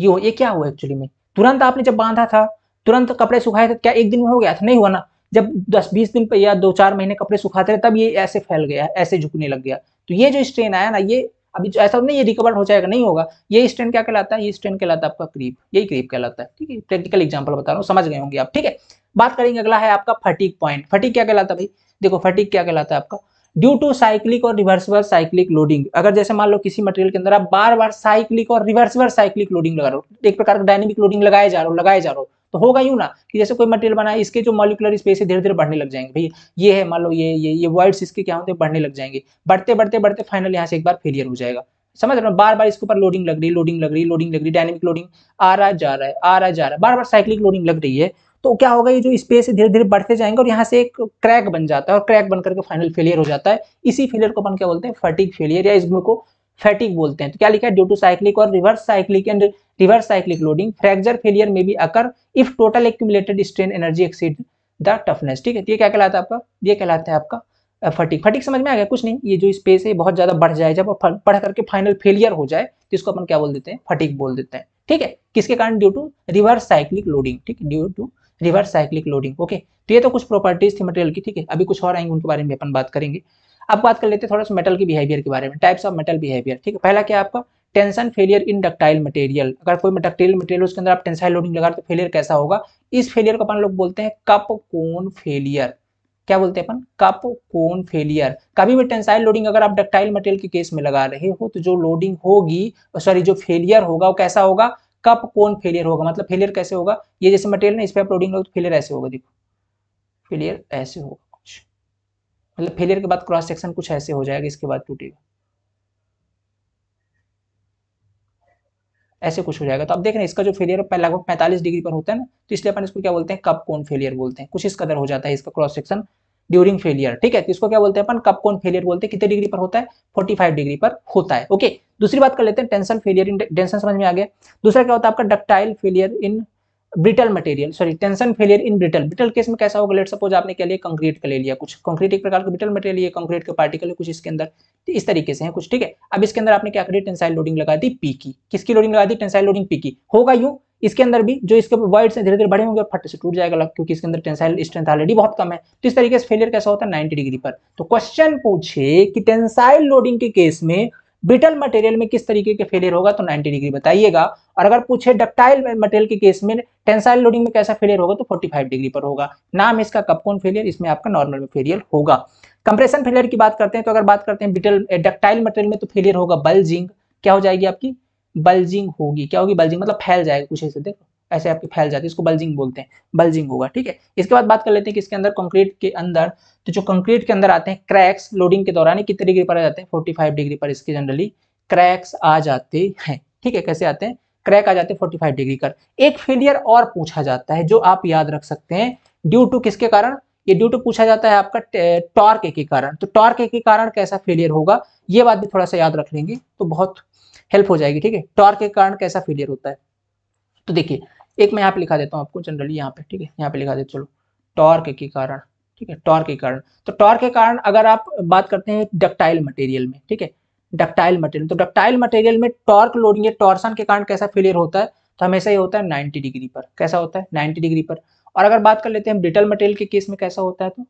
यूं ये क्या हुआ एक्चुअली में तुरंत आपने जब बांधा था तुरंत कपड़े सुखाए थे क्या एक दिन में हो गया था नहीं हुआ ना जब दस बीस दिन पर या दो चार महीने कपड़े सुखाते रहे तब ये ऐसे फैल गया ऐसे झुकने लग गया तो ये जो स्ट्रेन आया ना ये अभी ऐसा तो नहीं ये रिकवर हो जाएगा नहीं होगा ये स्ट्रेन क्या कहलाता है ये स्ट्रेन कहलाता है आपका क्रीप यही क्रीप कहलाता है ठीक है प्रैक्टिकल एग्जाम्पल बता रहा हूँ समझ गए होंगे आप ठीक है बात करेंगे अगला है आपका फटीक पॉइंट फटीक क्या कहलाता है भाई देखो फटीक क्या कहलाता है आपका ड्यू टू साइक्लिक और रिवर्सिबल साइक्लिक लोडिंग अगर जैसे मान लो किसी मटेरियल के अंदर आप बार बार साइक्लिक और रिवर्सिबल साइक्लिक लोडिंग लगा रहे हो एक प्रकार का डायनेमिक लोडिंग लगाए जा रहे हो लगाए जा रहे हो तो होगा यू ना कि जैसे कोई मटेरियल बना है इसके जो मॉलिकुलर स्पेस है धीरे धीरे बढ़ने लग जाएंगे भाई ये है मान लो ये ये ये वर्ड्स इसके क्या होते हैं बढ़ने लग जाएंगे बढ़ते बढ़ते बढ़ते फाइनल यहाँ से एक बार फेलियर हो जाएगा समझ रहे हो बार बार इसके ऊपर लोडिंग लग रही है लोडिंग लग रही है लोडिंग लग रही है डायनेमिक लोडिंग आ रहा जा रहा है आ रहा जा रहा है बार बार साइक्लिक लोडिंग लग रही है तो क्या होगा ये जो स्पेस धीरे धीरे बढ़ते जाएंगे और यहाँ से एक क्रैक बन जाता है और क्रैक बनकर के फाइनल फेलियर हो जाता है इसी फेलियर को अपन क्या बोलते हैं फटिक फेलियर या इस गुण को फैटिक बोलते हैं तो क्या लिखा है ड्यू टू साइक्लिक और reverse cyclic and reverse cyclic loading fracture failure में भी occur if total accumulated strain energy exceed the toughness ठीक है तो ये क्या कहलाता है आपका ये कहलाता है आपका फटिक फटिक समझ में आ गया कुछ नहीं ये जो स्पेस है बहुत ज्यादा बढ़ जाए जब बढ़ करके फाइनल फेलियर हो जाए तो इसको अपन क्या बोल देते हैं फटिक बोल देते हैं ठीक है किसके कारण due to reverse cyclic loading ठीक है due to reverse cyclic loading okay तो ये तो कुछ प्रॉपर्टीज थी मटेरियल की ठीक है अभी कुछ और आएंगे उनके बारे में अपन बात करेंगे अब बात कर लेते हैं थोड़ा सा मेटल के बिहेवियर के बारे में टाइप्स ऑफ मेटल बिहेवियर ठीक है पहला क्या आपका tension failure in ductile material अगर कोई डक्टाइल मटेरियल उसके अंदर आप टेंसाइल लोडिंग लगा तो फेलियर कैसा होगा इस फेलियर को अपन लोग बोलते हैं कप कोन फेलियर क्या बोलते हैं अपन कप कोन फेलियर कभी भी टेंसाइल लोडिंग अगर आप डक्टाइल मटेरियल के केस में लगा रहे हो तो जो लोडिंग होगी सॉरी जो फेलियर होगा वो कैसा होगा कप कौन फेलियर होगा मतलब फेलियर कैसे होगा ये जैसे मटेरियल ना इस पर आप लोडिंग लोगे तो फेलियर ऐसे होगा देखो फेलियर ऐसे होगा कुछ मतलब फेलियर के बाद क्रॉस सेक्शन कुछ ऐसे हो जाएगा इसके बाद टूटेगा ऐसे कुछ हो जाएगा तो आप देख रहे हैं इसका जो फेलियर है लगभग पैंतालीस डिग्री पर होता है ना तो इसलिए अपन इसको क्या बोलते हैं कप कौन फेलियर बोलते हैं कुछ इस कदर हो जाता है इसका क्रॉस सेक्शन ड्यूरिंग फेलियर ठीक है इसको क्या बोलते हैं अपन कब कौन फेलियर बोलते हैं कितने डिग्री पर होता है 45 डिग्री पर होता है ओके दूसरी बात कर लेते हैं टेंशन फेलियर इन टेंशन समझ में आ गया दूसरा क्या होता है आपका ductile failure in brittle material sorry tension failure in brittle brittle case में कैसा होगा लेट सपोज आपने क्या लिया कंक्रीट का ले लिया कुछ कंक्रीट एक प्रकार का ब्रिटल मटेरियल ये कंक्रीट के पार्टिकल है कुछ इसके अंदर तो इस तरीके से है कुछ ठीक है अब इसके अंदर आपने क्या करी टेंसाइल लोडिंग लगा दी पी की किसकी लोडिंग लगा दी टेंसाइल लोडिंग पी की होगा यू इसके अंदर भी जो इसके वर्ड्स से धीरे धीरे बड़े होंगे और फट से टूट जाएगा क्योंकि इसके अंदर टेंसाइल स्ट्रेंथ ऑलरेडी बहुत कम है तो इस तरीके से फेलियर कैसा होता है नाइनटी डिग्री पर तो क्वेश्चन पूछे कि टेंसाइल लोडिंग के केस में ब्रिटल मटेरियल में किस तरीके के फेलियर होगा तो 90 डिग्री बताइएगा और अगर पूछे डक्टाइल मटेरियल के केस में टेंसाइल लोडिंग में कैसा फेलियर होगा तो 45 डिग्री पर होगा नाम इसका कपकोन फेलियर इसमें आपका नॉर्मल में फेलियर होगा कंप्रेशन फेलियर की बात करते हैं तो अगर बात करते हैं ब्रिटल डक्टाइल मटेरियल में तो फेलियर होगा बल्जिंग क्या हो जाएगी आपकी बल्जिंग होगी क्या होगी बल्जिंग मतलब फैल जाएगा कुछ ऐसे देखो ऐसे आपकी फैल जाती है इसको बल्जिंग बोलते हैं बल्जिंग होगा ठीक है इसके बाद बात कर लेते हैं कि इसके अंदर कंक्रीट के अंदर तो जो कंक्रीट के अंदर आते हैं क्रैक्स लोडिंग के दौरान कितने डिग्री पर आ जाते हैं फोर्टी फाइव डिग्री पर इसके जनरली क्रैक्स आ जाते हैं ठीक है कैसे आते हैं क्रैक आ जाते हैं फोर्टी फाइव डिग्री कर एक फेलियर और पूछा जाता है जो आप याद रख सकते हैं ड्यू टू किसके कारण ये ड्यू टू पूछा जाता है आपका टॉर्क के कारण तो टॉर्क के कारण कैसा फेलियर होगा ये बात भी थोड़ा सा याद रख लेंगे तो बहुत हेल्प हो जाएगी ठीक है टॉर्क के कारण कैसा फेलियर होता है तो देखिए एक मैं यहाँ पे लिखा देता हूँ आपको जनरली यहाँ पे ठीक है यहाँ पे लिखा दे चलो टॉर्क के कारण ठीक है टॉर्क के कारण तो टॉर्क के कारण अगर आप बात करते हैं डक्टाइल मटेरियल में ठीक है डक्टाइल मटेरियल तो डक्टाइल मटेरियल में टॉर्क लोडिंग टॉर्सन के कारण कैसा फेलियर होता है तो हमेशा ये होता है नाइनटी डिग्री पर कैसा होता है नाइनटी डिग्री पर और अगर बात कर लेते हैं ब्रिटल मटेरियल के केस में कैसा होता है तो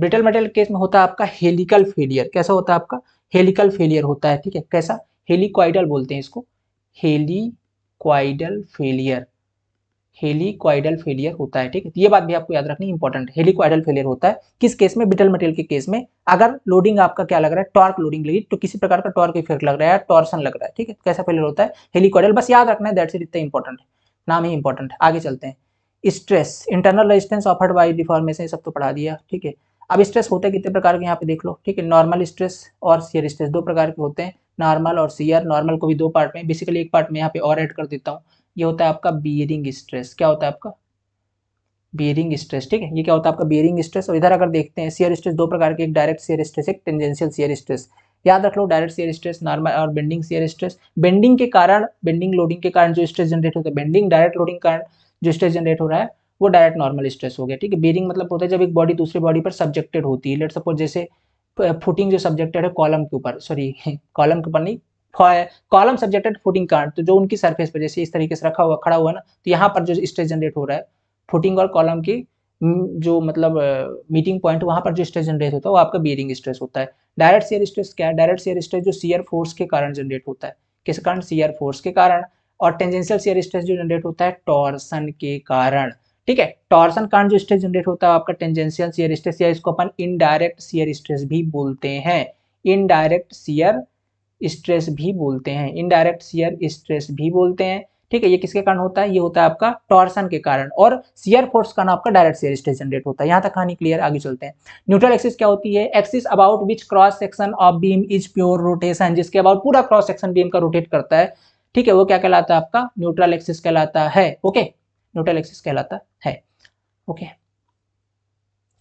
ब्रिटल मटेरियल केस में होता है आपका हेलिकल फेलियर कैसा होता है आपका हेलिकल फेलियर होता है ठीक है कैसा हेलीक्वाइडल बोलते हैं इसको हेलीक्वाइडल फेलियर हेलीक्वाइडल फेलियर होता है ठीक है ये बात भी आपको याद रखनी इंपॉर्टेंट हेलीक्वाइडल फेलियर होता है किस केस में बिटल मटेरियल के केस में अगर लोडिंग आपका क्या लग रहा है टॉर्क लोडिंग लगी तो किसी प्रकार का टॉर्क इफेक्ट लग रहा है टॉर्सन लग रहा है ठीक है कैसा फेलियर होता है हेलीक्वाइडल बस याद रखना है दैट इज इतना इंपॉर्टेंट है नाम ही इंपॉर्टेंट है आगे चलते हैं stress internal resistance offered by deformation सब तो पढ़ा दिया ठीक है अब स्ट्रेस होते कितने प्रकार के यहाँ पे देख लो ठीक है नॉर्मल स्ट्रेस और सीयर स्ट्रेस दो प्रकार के होते हैं नॉर्मल और सीयर नॉर्मल को भी दो पार्ट में बेसिकली एक पार्ट में यहाँ पे और ऐड कर देता हूँ ये होता है आपका बियरिंग स्ट्रेस क्या होता है आपका बियरिंग स्ट्रेस ठीक है ये क्या होता है आपका बियरिंग स्ट्रेस और इधर अगर देखते हैं सीयर स्ट्रेस दो प्रकार के एक डायरेक्ट सीयर स्ट्रेस एक टेंजेंशियल सीयर स्ट्रेस याद रख लो डायरेक्ट सीयर स्ट्रेस नॉर्मल और बेंडिंग सीयर स्ट्रेस बेंडिंग के कारण बेंडिंग लोडिंग के कारण जो स्ट्रेस जनरेट होता है बेंडिंग डायरेक्ट लोडिंग कारण जो स्ट्रेस जनरेट हो रहा है वो डायरेक्ट नॉर्मल स्ट्रेस हो गया ठीक है बियरिंग मतलब होता है जब एक बॉडी दूसरे बॉडी पर सब्जेक्टेड होती है लेट सपोज जैसे फुटिंग जो सब्जेक्टेड है कॉलम के ऊपर सॉरी कॉलम (laughs) के ऊपर नहीं कॉलम सब्जेक्टेड फुटिंग कार्ड तो जो उनकी सरफेस पर जैसे इस तरीके से रखा हुआ खड़ा हुआ ना तो यहाँ पर जो स्ट्रेस जनरेट हो रहा है फुटिंग और कॉलम की जो मतलब मीटिंग पॉइंट वहाँ पर जो स्ट्रेस जनरेट होता है वो आपका बियरिंग स्ट्रेस होता है डायरेक्ट सीयर स्ट्रेस क्या है डायरेक्ट सीयर स्ट्रेस जो सीयर फोर्स के कारण जनरेट होता है किस कारण सीयर फोर्स के कारण और टेंजेंशियल सीयर स्ट्रेस जो जनरेट होता है टॉर्सन के कारण ठीक है टॉर्सन कारण जो स्ट्रेस जनरेट होता है आपका टेंजेंशियल सीयर स्ट्रेस या इसको अपन इनडायरेक्ट सीयर स्ट्रेस भी बोलते हैं इनडायरेक्ट सीयर स्ट्रेस भी बोलते हैं इनडायरेक्ट सीयर स्ट्रेस भी बोलते हैं ठीक है ये किसके कारण होता है ये होता है आपका टॉर्सन के कारण और सियर फोर्स का ना आपका डायरेक्ट सियर स्ट्रेस जनरेट होता है यहाँ तक कहानी क्लियर आगे चलते हैं न्यूट्रल एक्सिस क्या होती है axis about which cross section of beam is pure rotation जिसके अबाउट पूरा क्रॉस सेक्शन बीम का रोटेट करता है ठीक है वो क्या कहलाता है आपका न्यूट्रल एक्सिस कहलाता है ओके न्यूट्रल एक्सिस कहलाता है ओके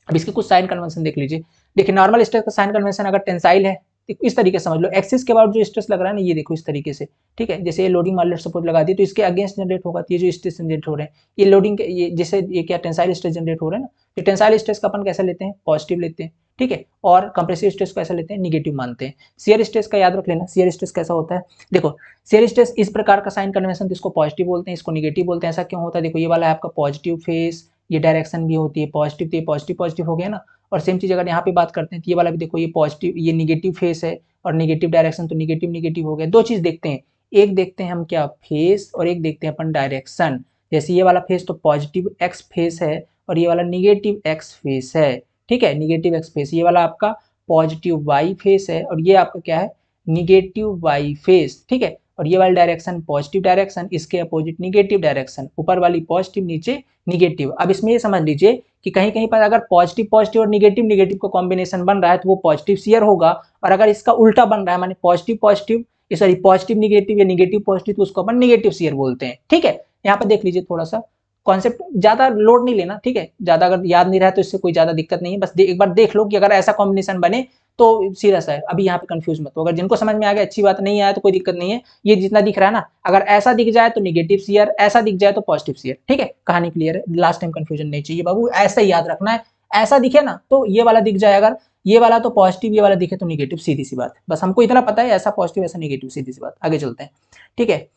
अब इसके कुछ साइन कन्वेंशन देख लीजिए देखिए नॉर्मल स्ट्रेस का साइन कन्वेंशन अगर टेंसाइल है देखो इस तरीके समझ लो एक्सिस के बाद जो स्ट्रेस लग रहा है ना ये देखो इस तरीके से ठीक है जैसे ये लोडिंग मार्लेट सपोर्ट लगा दी तो इसके अगेंस्ट जनरेट होगा तो ये जो स्ट्रेस जनरेट हो रहे हैं ये लोडिंग के ये जैसे ये क्या टेंसाइल स्ट्रेस जनरेट हो रहे हैं ना तो टेंसाइल स्ट्रेस का अपन कैसा लेते हैं पॉजिटिव लेते हैं ठीक है और कंप्रेसिव स्ट्रेस को ऐसा लेते हैं निगेटिव मानते हैं सियर स्ट्रेस का याद रख लेना सियर स्ट्रेस कैसा होता है देखो सियर स्ट्रेस इस प्रकार का साइन कन्वेंशन इसको पॉजिटिव बोलते हैं इसको निगेटिव बोलते हैं ऐसा क्यों होता है देखो ये वाला है आपका पॉजिटिव फेस ये डायरेक्शन भी होती है पॉजिटिव तो ये पॉजिटिव पॉजिटिव हो गया ना और सेम चीज़ अगर यहाँ पे बात करते हैं तो ये वाला भी देखो ये पॉजिटिव ये निगेटिव फेस है और निगेटिव डायरेक्शन तो निगेटिव निगेटिव हो गया दो चीज़ देखते हैं एक देखते हैं हम क्या फेस और एक देखते हैं अपन डायरेक्शन जैसे ये वाला फेस तो पॉजिटिव एक्स फेस है और ये वाला निगेटिव एक्स फेस है ठीक है निगेटिव एक्स फेस ये वाला आपका पॉजिटिव वाई फेस है और ये आपका क्या है निगेटिव वाई फेस ठीक है और ये वाली डायरेक्शन पॉजिटिव डायरेक्शन इसके अपोजिट निगेटिव डायरेक्शन ऊपर वाली पॉजिटिव नीचे निगेटिव अब इसमें ये समझ लीजिए कि कहीं कहीं पर अगर पॉजिटिव पॉजिटिव और निगेटिव निगेटिव का कॉम्बिनेशन बन रहा है तो वो पॉजिटिव सीयर होगा और अगर इसका उल्टा बन रहा है मानी positive positive sorry positive negative या निगेटिव पॉजिटिव तो उसको अपन निगेटिव सीयर बोलते हैं ठीक है यहाँ पर देख लीजिए थोड़ा सा कॉन्सेप्ट ज्यादा लोड नहीं लेना ठीक है ज्यादा अगर याद नहीं रहा तो इससे कोई ज्यादा दिक्कत नहीं है बस एक बार देख लो कि अगर ऐसा कॉम्बिनेशन बने तो सीरियस है अभी यहाँ पे कंफ्यूज मत हो अगर जिनको समझ में आ गया अच्छी बात नहीं आया तो कोई दिक्कत नहीं है ये जितना दिख रहा है ना अगर ऐसा दिख जाए तो निगेटिव सीयर ऐसा दिख जाए तो पॉजिटिव सीयर ठीक है कहानी क्लियर है लास्ट टाइम कंफ्यूजन नहीं चाहिए बाबू ऐसा ही याद रखना है ऐसा दिखे ना तो ये वाला दिख जाए अगर ये वाला तो पॉजिटिव ये वाला दिखे तो निगेटिव सीधी सी बात बस हमको इतना पता है ऐसा पॉजिटिव ऐसा निगेटिव सीधी सी बात आगे चलते हैं ठीक है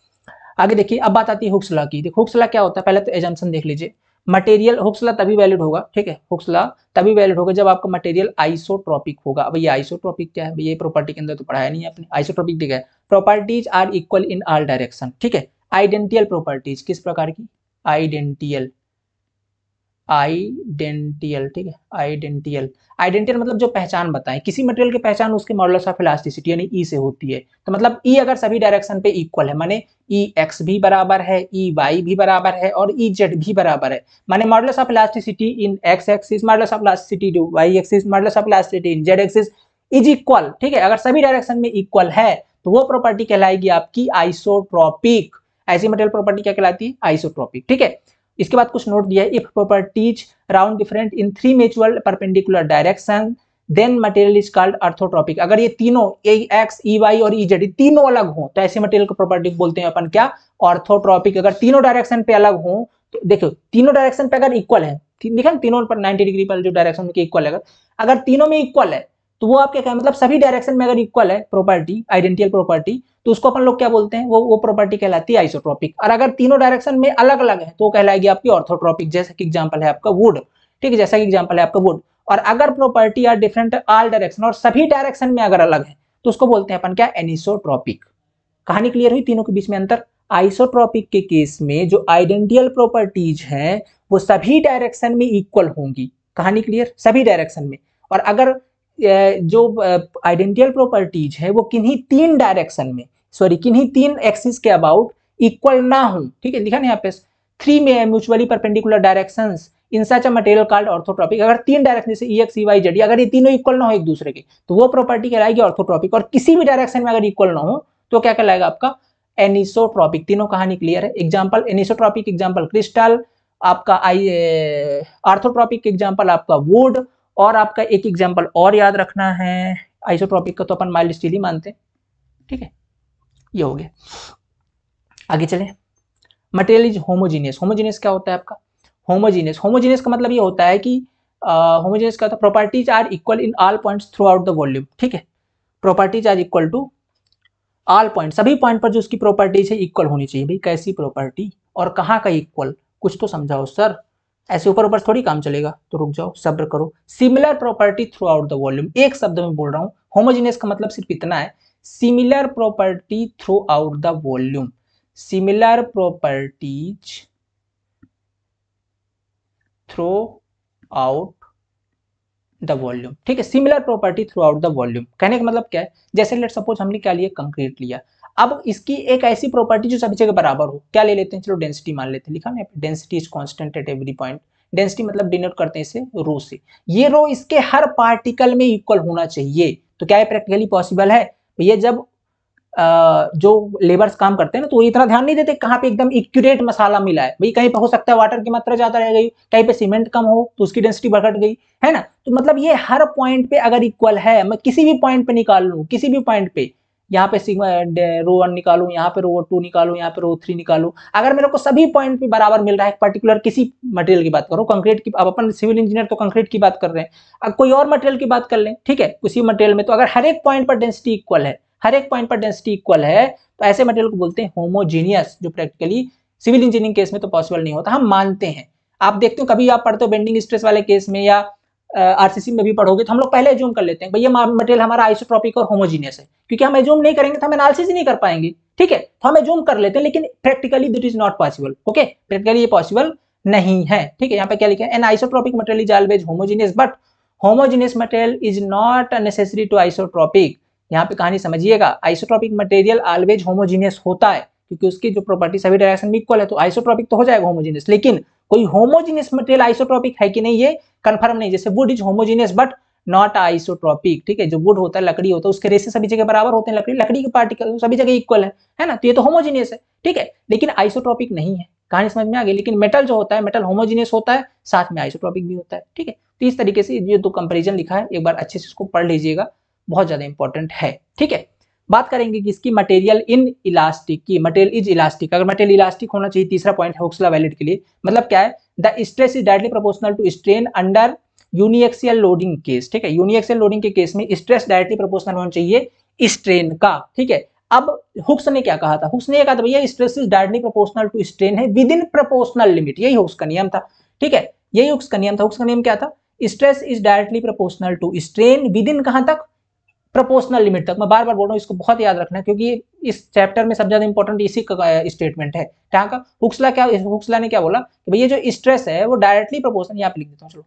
आगे देखिए अब बात आती है हुक्सला की देखो हुक्सला क्या होता है पहले तो एजम्पन देख लीजिए मटेरियल हुक्सला तभी वैलिड होगा ठीक है हुक्सला तभी वैलिड होगा जब आपका मटेरियल आइसोट्रॉपिक होगा अब ये आइसोट्रॉपिक क्या है ये प्रॉपर्टी के अंदर तो पढ़ाया नहीं है अपने आइसोट्रॉपिक देखा है properties are equal in all direction ठीक है आइडेंटियल प्रॉपर्टीज किस प्रकार की आइडेंटियल आइडेंटियल ठीक है आइडेंटियल आइडेंटिटी मतलब जो पहचान बताएं किसी मटेरियल की पहचान उसके मॉडल्स ऑफ इलास्टिसिटी यानी ई e से होती है तो मतलब ई e अगर सभी डायरेक्शन पे इक्वल है माने ई e एक्स भी बराबर है ई वाई भी बराबर है और ई जेड भी बराबर है माने modulus of elasticity in X axis modulus of elasticity Y axis modulus of elasticity in Z axis is equal ठीक है अगर सभी डायरेक्शन में इक्वल है तो वो प्रॉपर्टी कहलाएगी आपकी आइसोट्रॉपिक ऐसी मटेरियल प्रॉपर्टी क्या कहलाती है आइसोट्रॉपिक ठीक है इसके बाद कुछ नोट दिया if properties round different in three mutual perpendicular direction then material is called orthotropic अगर ये तीनों ए एक्स ई वाई और ई e, जेड तीनों अलग हों तो ऐसे मटेरियल को प्रॉपर्टी बोलते हैं अपन क्या ऑर्थोट्रॉपिक अगर तीनों डायरेक्शन पे अलग हों तो देखो तीनों डायरेक्शन पे अगर इक्वल है देखा तीनों पर 90 डिग्री पर जो डायरेक्शन में इक्वल है अगर तीनों में इक्वल है तो वो आप क्या कहें मतलब सभी डायरेक्शन में अगर इक्वल है प्रॉपर्टी आइडेंटियल प्रॉपर्टी तो उसको अपन लोग क्या बोलते हैं वो वो प्रॉपर्टी कहलाती है आइसोट्रॉपिक और अगर तीनों डायरेक्शन में अलग अलग है तो कहलाएगी आपकी ऑर्थोट्रॉपिक जैसा कि एग्जाम्पल है आपका वुड ठीक है जैसा कि एग्जाम्पल है आपका वुड और अगर property are different all direction और सभी डायरेक्शन में अगर अलग है तो उसको बोलते हैं अपन क्या एनिसोट्रॉपिक कहानी क्लियर हुई तीनों के बीच में अंतर आइसोट्रॉपिक के केस में जो आइडेंटियल प्रॉपर्टीज हैं वो सभी डायरेक्शन में इक्वल होंगी कहानी क्लियर सभी डायरेक्शन में और अगर जो आइडेंटियल प्रॉपर्टीज है वो किन्हीं तीन डायरेक्शन में सॉरी किन्हीं तीन एक्सिस के अबाउट इक्वल ना हो ठीक है लिखा ना यहाँ पे थ्री में mutually perpendicular direction in such a material called orthotropic अगर तीन डायरेक्शन जैसे ई एक्स ई वाई जेड अगर ये तीनों इक्वल ना हो एक दूसरे के तो वो प्रॉपर्टी कहलाएगी ऑर्थोट्रॉपिक और किसी भी डायरेक्शन में अगर इक्वल ना हो तो क्या कहलाएगा आपका एनिसोट्रॉपिक तीनों कहानी क्लियर है एग्जाम्पल एनिसोट्रॉपिक एग्जाम्पल क्रिस्टल आपका आई ऑर्थोट्रॉपिक एग्जाम्पल आपका वुड और आपका एक एग्जाम्पल और याद रखना है आइसोट्रॉपिक का तो अपन माइल्ड स्टील ही मानते हैं ठीक है ये हो गया आगे चले मटेरियल इज होमोजीनियस होमोजीनियस क्या होता है आपका होमोजीनियस होमोजीनियस का मतलब ये होता है कि होमोजीनियस uh, का होता है properties are equal in all points throughout the volume ठीक है properties are equal to all point सभी पॉइंट पर जो उसकी प्रॉपर्टीज है इक्वल होनी चाहिए भाई कैसी प्रॉपर्टी और कहाँ का इक्वल कुछ तो समझाओ सर ऐसे ऊपर ऊपर थोड़ी काम चलेगा तो रुक जाओ सब्र करो similar property throughout the volume एक शब्द में बोल रहा हूँ होमोजीनियस का मतलब सिर्फ इतना है similar property throughout the volume similar properties throughout the volume ठीक है similar property throughout the volume कहने का मतलब क्या है जैसे लेट सपोज हमने क्या लिया कंक्रीट लिया अब इसकी एक ऐसी प्रॉपर्टी जो सभी जगह बराबर हो क्या ले लेते हैं चलो डेंसिटी मान लेते हैं लिखा ना density is constant at every point density मतलब डिनोट करते हैं इसे रो से ये रो इसके हर पार्टिकल में इक्वल होना चाहिए तो क्या ये प्रैक्टिकली पॉसिबल है ये जब आ, जो लेबर्स काम करते हैं ना तो वो इतना ध्यान नहीं देते कहाँ पे एकदम एक्यूरेट मसाला मिला है भाई कहीं पे हो सकता है वाटर की मात्रा ज्यादा रह गई कहीं पे सीमेंट कम हो तो उसकी डेंसिटी बढ़ गई है ना तो मतलब ये हर पॉइंट पे अगर इक्वल है मैं किसी भी पॉइंट पे निकाल लू किसी भी पॉइंट पे यहाँ पे सिग्मा रो वन निकालू यहाँ पे रो टू निकालू यहाँ पे रो थ्री निकालू अगर मेरे को सभी पॉइंट पे बराबर मिल रहा है पर्टिकुलर किसी मटेरियल की बात करो कंक्रीट की अब अपन सिविल इंजीनियर तो कंक्रीट की बात कर रहे हैं अब कोई और मटेरियल की बात कर लें ठीक है उसी मटेरियल में तो अगर हर एक पॉइंट पर डेंसिटी इक्वल है हर एक पॉइंट पर डेंसिटी इक्वल है तो ऐसे मटेरियल को बोलते हैं होमोजीनियस जो प्रैक्टिकली सिविल इंजीनियरिंग केस में तो पॉसिबल नहीं होता हम मानते हैं आप देखते हो कभी आप पढ़ते हो बेंडिंग स्ट्रेस वाले केस में या आरसीसी में भी पढ़ोगे तो हम लोग पहले एज्यूम कर लेते हैं भैया मटेरियल हमारा आइसोट्रॉपिक और होमोजीनियस है क्योंकि हम एज्यूम नहीं करेंगे तो हम एनालिसिस नहीं कर पाएंगे ठीक है तो हम एज्यूम कर लेते हैं लेकिन practically that is not possible okay practically ये पॉसिबल नहीं है ठीक है यहाँ पे क्या लिखे an isotropic material is always homogeneous but homogeneous material is not necessary to isotropic यहाँ पे कहानी समझिएगा आइसोट्रॉपिक मटेरियल ऑलवेज होमोजीनियस होता है क्योंकि उसकी जो प्रॉपर्टी सभी डायरेक्शन में इक्वल है तो आइसोट्रॉपिक तो हो जाएगा होमोजीनियस लेकिन कोई होमोजीनियस मटेरियल आइसोट्रॉपिक है कि नहीं ये कन्फर्म नहीं जैसे wood is homogeneous but not isotropic ठीक है जो वुड होता है लकड़ी होता है उसके रेसे सभी जगह बराबर होते हैं लकड़ी लकड़ी के पार्टिकल सभी जगह इक्वल है है ना तो ये तो होमोजीनियस है ठीक है लेकिन आइसोट्रॉपिक नहीं है कहानी समझ में आ गई लेकिन मेटल जो होता है मेटल होमोजीनियस होता है साथ में आइसोट्रॉपिक भी होता है ठीक है तो इस तरीके से ये दो कंपेरिजन लिखा है एक बार अच्छे से इसको पढ़ लीजिएगा बहुत ज़्यादा इंपॉर्टेंट है ठीक है बात करेंगे कि इसकी मटेरियल इन इलास्टिक की मटेरियल इज इलास्टिक अगर मटेरियल इलास्टिक होना चाहिए तीसरा पॉइंट है ऑक्सला वैलिड के लिए मतलब क्या है the stress is directly proportional to strain under uniaxial loading case ठीक है यूनिएक्सियल लोडिंग के केस में स्ट्रेस डायरेक्टली प्रोपोर्शनल होना चाहिए स्ट्रेन का ठीक है अब हुक्स ने क्या कहा था हुक्स ने कहा था भैया stress is directly proportional to strain है विद इन प्रोपोर्शनल लिमिट यही हुक्स का नियम था ठीक है यही हुक्स का नियम था हुक्स का नियम क्या था stress is directly proportional to strain within कहां तक प्रोपोर्शनल लिमिट तक मैं बार बार बोल रहा हूँ इसको बहुत याद रखना क्योंकि इस चैप्टर में सबसे ज्यादा इंपॉर्टेंट इसी स्टेटमेंट है क्या का हुक्सला क्या हुक्सला ने क्या बोला कि भैया जो स्ट्रेस है वो डायरेक्टली प्रोपोर्शन यहाँ पे लिख देता हूँ चलो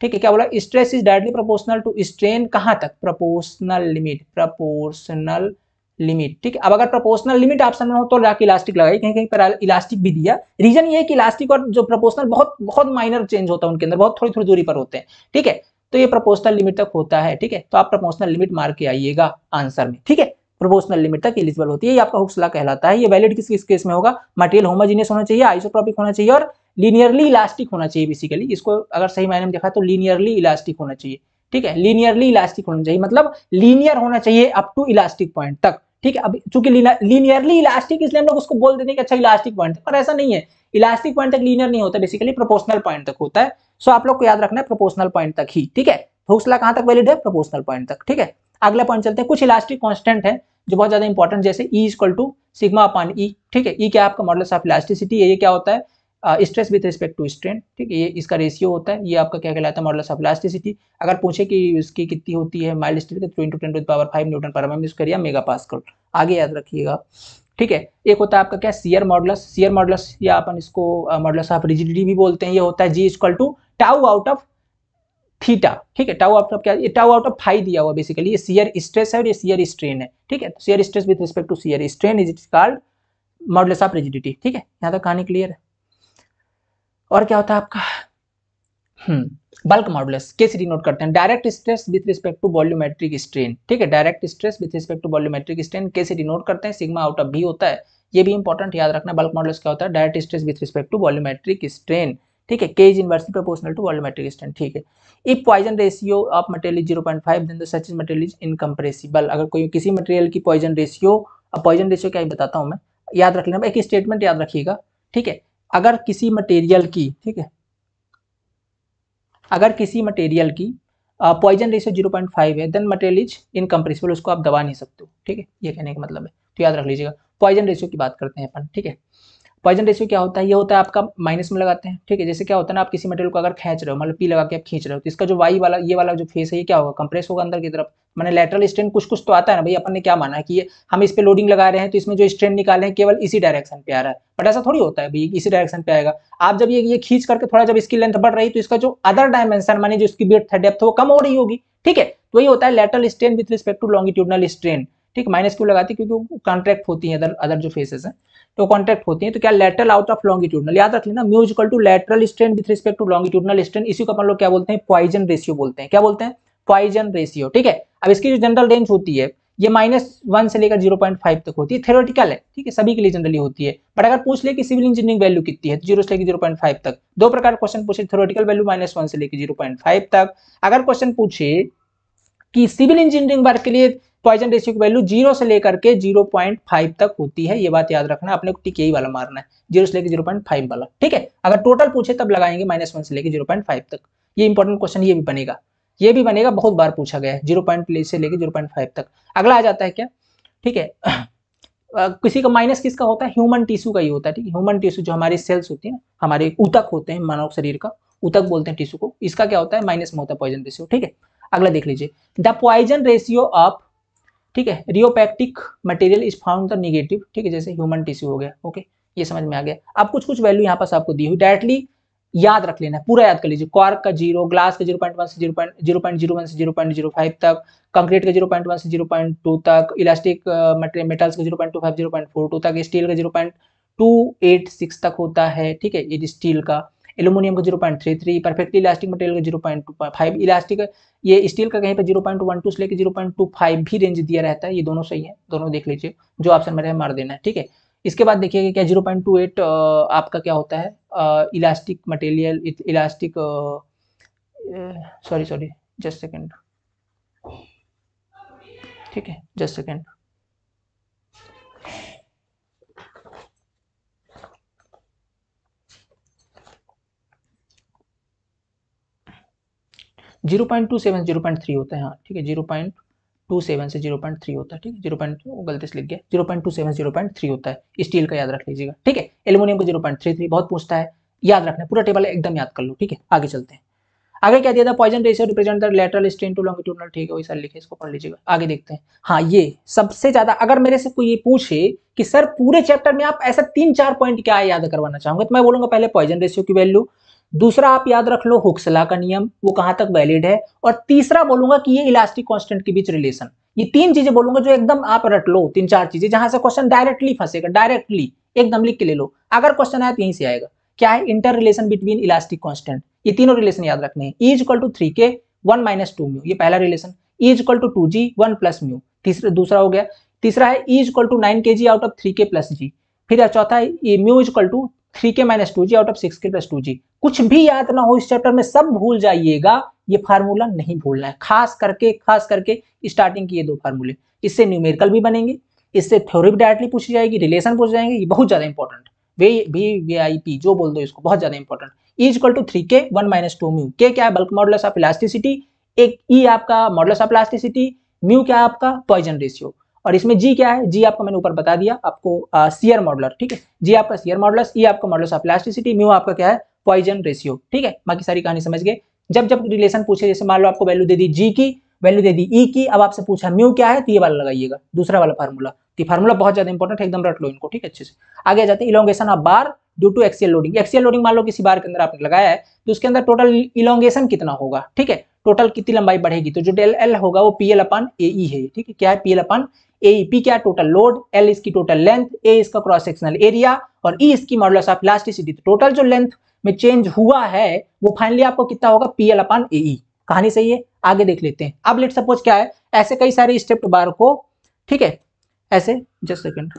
ठीक है क्या बोला stress is directly proportional to strain कहाँ तक प्रोपोर्शनल लिमिट प्रोपोर्शनल लिमिट ठीक अब अगर प्रोपोर्शनल लिमिट ऑप्शन में हो तो जाकर इलास्टिक लगाई कहीं कहीं पर इलास्टिक भी दिया रीजन ये है कि इलास्टिक और जो प्रोपोर्शनल बहुत बहुत माइनर चेंज होता है उनके अंदर बहुत थोड़ी थोड़ी दूरी पर होते हैं ठीक है तो ये प्रोपोर्शनल लिमिट तक होता है ठीक है तो आप प्रोपोर्शनल लिमिट मार के आइएगा आंसर में ठीक है प्रोपोर्शनल लिमिट तक एलिजिबल होती है ये आपका हुक्स लॉ कहलाता है ये वैलिड किस किस केस में होगा मटेरियल होमोजीनियस होना चाहिए आइसोट्रॉपिक होना चाहिए और लीनियरली इलास्टिक होना चाहिए बेसिकली इसको अगर सही मायने में देखा तो लीनियरली इलास्टिक होना चाहिए ठीक है लीनियरली इलास्टिक होना चाहिए मतलब लीनियर होना चाहिए अप टू इलास्टिक पॉइंट तक ठीक है अब चूंकि लीनियरली इलास्टिक इसलिए हम लोग उसको बोल देते हैं कि अच्छा इलास्टिक पॉइंट पर ऐसा नहीं है इलास्टिक पॉइंट तक लीनियर नहीं होता बेसिकली प्रोपोर्शनल पॉइंट तक होता है सो आप लोग को याद रखना है प्रोपोर्शनल पॉइंट तक ही ठीक है हुक्सला कहां तक वैलिड है प्रोपोर्शनल पॉइंट तक ठीक है अगला पॉइंट चलते हैं कुछ इलास्टिक कॉन्स्टेंट है जो बहुत ज़्यादा इंपॉर्टेंट जैसे E equal to sigma upon E ठीक है ई e क्या आपका मॉडल्स ऑफ इलास्टिसिटी ये क्या होता है stress with respect to strain ठीक है ये इसका रेशियो होता है ये आपका क्या कहलाता है मॉडल्स ऑफ इलास्टिसिटी अगर पूछे कि इसकी कितनी होती है माइल्ड स्टील का two into power five newton पर मैम करिए मेगा मेगा कर आगे याद रखिएगा ठीक है एक होता है आपका क्या सीयर मॉडल सीयर मॉडल या अपन इसको मॉडल ऑफ रिजिडिटी भी बोलते हैं ये होता है G equal to tau out of theta ठीक है टाउ आउट ऑफ क्या टाउ आउट ऑफ फाइव दिया हुआ बेसिकली ये सीयर स्ट्रेस है और ये सीयर स्ट्रेन है ठीक है shear stress with respect to shear strain is it's called modulus of rigidity ठीक है यहाँ तक तो कहानी क्लियर है और क्या होता है आपका बल्क मॉडुलस केस डिनोट करते हैं direct stress with respect to volumetric strain ठीक है direct stress with respect to volumetric strain कैसे डिनोट करते हैं सिग्मा आउट ऑफ भी होता है ये भी इंपॉर्टेंट याद रखना बल्क मॉडुलस क्या होता है direct stress with respect to volumetric strain ठीक है K is inversely proportional to volumetric strain ठीक है if Poisson ratio of material is zero point five then the such is material is incompressible अगर कोई किसी मटेरियल की पॉइजन रेशियो पॉइजन रेशियो क्या बताता हूँ मैं याद रख लेना एक स्टेटमेंट याद रखिएगा ठीक है अगर किसी मटेरियल की ठीक है अगर किसी मटेरियल की Poisson ratio zero point five है देन मटेरियल इज इनकम्प्रेसिबल उसको आप दबा नहीं सकते हो ठीक है ये कहने का मतलब है तो याद रख लीजिएगा पॉइजन रेशियो की बात करते हैं अपन ठीक है पॉइजन रेशियो क्या होता है ये होता है आपका माइनस में लगाते हैं ठीक है जैसे क्या होता है ना आप किसी मटेरियल को अगर खींच रहे हो मतलब पी लगा के आप खींच रहे हो तो इसका जो वाई वाला ये वाला जो फेस है ये क्या होगा कंप्रेस होगा अंदर की तरफ मैंने लेटरल स्ट्रेन कुछ कुछ तो आता है ना भाई अपन ने क्या माना है कि ये हम इस पर लोडिंग लगा रहे हैं तो इसमें जो स्ट्रेन निकाले हैं केवल इसी डायरेक्शन पे आ रहा है बट ऐसा थोड़ी होता है भाई इसी डायरेक्शन पे आएगा आप जब ये ये खींच करके थोड़ा जब इसकी लेंथ बढ़ रही तो इसका जो अदर डायमेंशन मानी जो इसकी बेथ है डेप्थ वो कम हो रही होगी ठीक है तो वही होता है lateral strain with respect to longitudinal strain ठीक माइनस क्यों लगाती है क्योंकि कॉन्ट्रैक्ट होती है अदर अदर जो फेसेस हैं तो कॉन्ट्रैक्ट होती है तो क्या लेटरल आउट ऑफ लॉन्गिट्यूडनल याद रख लेना म्यूजिकल to lateral strain with respect to longitudinal strain इसी को अपन लोग क्या बोलते हैं पॉइजन रेशियो बोलते हैं क्या बोलते हैं पॉइजन रेशियो ठीक है अब इसकी जो जनरल रेंज होती है ये माइनस वन से लेकर जीरो पॉइंट फाइव तक होती है थेरोटिकल है ठीक है सभी के लिए जनरली होती है बट अगर पूछ ले कि सिविल इंजीनियरिंग वैल्यू कितनी है जीरो से लेकर जीरो पॉइंट फाइव तक दो प्रकार क्वेश्चन पूछे थेरोटिकल वैल्यू माइनस वन से लेकर जीरो पॉइंट फाइव तक अगर क्वेश्चन पूछे कि सिविल इंजीनियरिंग वर्ग के लिए पॉइजन रेशियो की वैल्यू जीरो से लेकर के जीरो पॉइंट फाइव तक होती है ये बात याद रखना अपने को टिक यही वाला मारना है जीरो से लेकर जीरो पॉइंट फाइव वाला ठीक है अगर टोटल पूछे तब लगाएंगे माइनस वन से लेकर जीरो पॉइंट फाइव तक ये इंपॉर्टेंट क्वेश्चन ये भी बनेगा ये भी बनेगा बहुत बार पूछा गया है जीरो पॉइंट से लेकर जीरो पॉइंट फाइव तक अगला आ जाता है क्या ठीक है (clears throat) किसी का माइनस किसका होता है ह्यूमन टिश्यू का ही होता है ठीक है ह्यूमन टिश्यू जो हमारी सेल्स होती है हमारे उतक होते हैं मानव शरीर का उतक बोलते हैं टिश्यू को इसका क्या होता है माइनस में होता है पॉइजन रेशियो ठीक है अगला देख लीजिए द पॉइजन रेशियो ऑफ ठीक है रियोपैक्टिक material is found the negative ठीक है जैसे ह्यूमन टिश्यू हो गया ओके ये समझ में आ गया अब कुछ कुछ वैल्यू यहाँ पास आपको दी हुई डायरेक्टली याद रख लेना है पूरा याद कर लीजिए कॉर्क का जीरो ग्लास का जीरो पॉइंट वन से zero point zero point zero one से जीरो पॉइंट जीरो फाइव तक कंक्रीट का जीरो पॉइंट वन से जीरो पॉइंट टू तक इलास्टिक मटेरियल मेटल्स का zero point two five zero point four two तक स्टील का zero point two eight six तक होता है ठीक है ये स्टील का एलुमिनियम का zero point three three perfectly elastic material का zero point two five elastic ये स्टील का कहीं पर जीरो पॉइंट वन टू से लेकर जीरो पॉइंट टू फाइव भी रेंज दिया रहता है ये दोनों सही है दोनों देख लीजिए जो ऑप्शन मेरे मार देना है ठीक है इसके बाद देखिएगा क्या जीरो पॉइंट टू एट आपका क्या होता है elastic material elastic sorry sorry just second ठीक है just second zero point two seven zero point three होता है हाँ ठीक है जीरो पॉइंट टू सेवन से जीरो पॉइंट थ्री होता है ठीक है जीरो पॉइंट गलती से लिख गया zero point two seven zero point three होता है स्टील का याद रख लीजिएगा ठीक है एल्यूमिनियम का जीरो पॉइंट थ्री थ्री बहुत पूछता है याद रखना पूरा टेबल एकदम याद कर लो ठीक है आगे चलते हैं आगे क्या दिया था Poisson ratio represent the lateral strain to longitudinal ठीक है वही सर लिखे इसको पढ़ लीजिएगा आगे देखते हैं हाँ ये सबसे ज्यादा अगर मेरे से कोई ये पूछे कि सर पूरे चैप्टर में आप ऐसा तीन चार पॉइंट क्या याद करवाना चाहूंगा तो मैं बोलूंगा पहले पॉइजन रेशियो की वैल्यू दूसरा आप याद रख लो हुक्सला का नियम वो कहां तक वैलिड है और तीसरा बोलूंगा कि ये इलास्टिक कांस्टेंट के बीच रिलेशन ये तीन चीजें बोलूंगा जो एकदम आप रट लो तीन चार चीजें जहां से क्वेश्चन डायरेक्टली फंसेगा डायरेक्टली एकदम लिख के ले लो अगर क्वेश्चन आया तो यहीं से आएगा क्या है inter relation between elastic constant ये तीनों रिलेशन याद रखने हैं equal to three K one minus two mu ये पहला relation equal to two G one plus mu तीसरा दूसरा हो गया तीसरा है equal to nine K G out of three K plus G फिर चौथा है mu equal to three K minus two G out of six K plus two G कुछ भी याद ना हो इस चैप्टर में सब भूल जाइएगा ये फार्मूला नहीं भूलना है खास करके खास करके स्टार्टिंग की ये दो फार्मूले इससे न्यूमेरिकल भी बनेंगे इससे थ्योरी भी डायरेक्टली पूछी जाएगी रिलेशन पूछ जाएंगे ये बहुत ज़्यादा इंपॉर्टेंट वे वी वी आई पी जो बोल दो इसको बहुत ज़्यादा important is equal to three K one minus two mu K क्या है बल्क मॉडल्स ऑफ इलास्टिसिटी एक ई e आपका मॉडल्स ऑफ इलास्टिसिटी म्यू क्या है आपका पॉइजन रेशियो और इसमें जी क्या है जी आपको मैंने ऊपर बता दिया आपको सीयर मॉडलर ठीक है जी आपका सीयर मॉडल ई आपका मॉडल ऑफ प्लास्टिसिटी म्यू आपका क्या है पॉइजन रेशियो ठीक है बाकी सारी कहानी समझ गए जब जब रिलेशन पूछे जैसे मान लो आपको वैल्यू दे दी जी की वैल्यू दे दी ई e की अब आपसे पूछा म्यू क्या है तो ये वाला लगाइएगा दूसरा वाला फार्मूला तो फार्मूला बहुत ज्यादा इंपॉर्टेंट है एकदम रट लो इनको ठीक है अच्छे से आगे आ जाते elongation of bar due to axial loading axial loading मान लो किसी बार के अंदर आपने लगाया है तो उसके अंदर टोटल इलोंगेशन कितना होगा ठीक है टोटल कितनी लंबाई बढ़ेगी तो जो डेल एल होगा वो पीएल अपन ए है ठीक है क्या है पीएल अपन एईपी क्या टोटल लोड एल इसकी टोटल लेंथ ए इसका क्रॉस सेक्शनल एरिया और ई e इसकी मॉडल ऑफ इलास्टिसिटी टोटल जो लेंथ में चेंज हुआ है वो फाइनली आपको कितना होगा पी एल अपन ए कहानी सही है आगे देख लेते हैं अब लेट सपोज क्या है ऐसे कई सारे स्टेप बार को ठीक है ऐसे जस्ट सेकेंड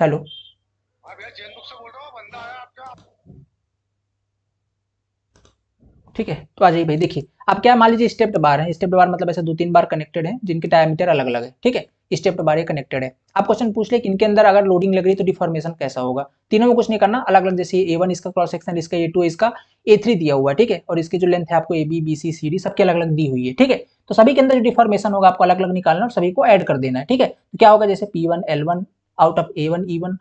हेलो हाँ ठीक है तो आ जाइए भाई देखिए अब क्या मान लीजिए स्टेप्ड बार है स्टेप्ड बार मतलब ऐसे दो तीन बार कनेक्टेड है जिनके डायमीटर अलग अलग है ठीक है स्टेप्ड बार ये कनेक्टेड है आप क्वेश्चन पूछ ले कि इनके अंदर अगर लोडिंग लग रही है तो डिफॉर्मेशन कैसा होगा तीनों में कुछ नहीं करना अलग अलग जैसे ए वन इसका क्रॉस सेक्शन इसका ए टू इसका ए थ्री दिया हुआ है ठीक है और इसकी जो लेंथ है आपको A B B C C D सबके अलग अलग दी हुई है ठीक है तो सभी के अंदर जो डिफॉर्मेशन होगा आपको अलग अलग निकालना और सभी को एड कर देना है ठीक है तो क्या होगा जैसे P one L one out of A one E one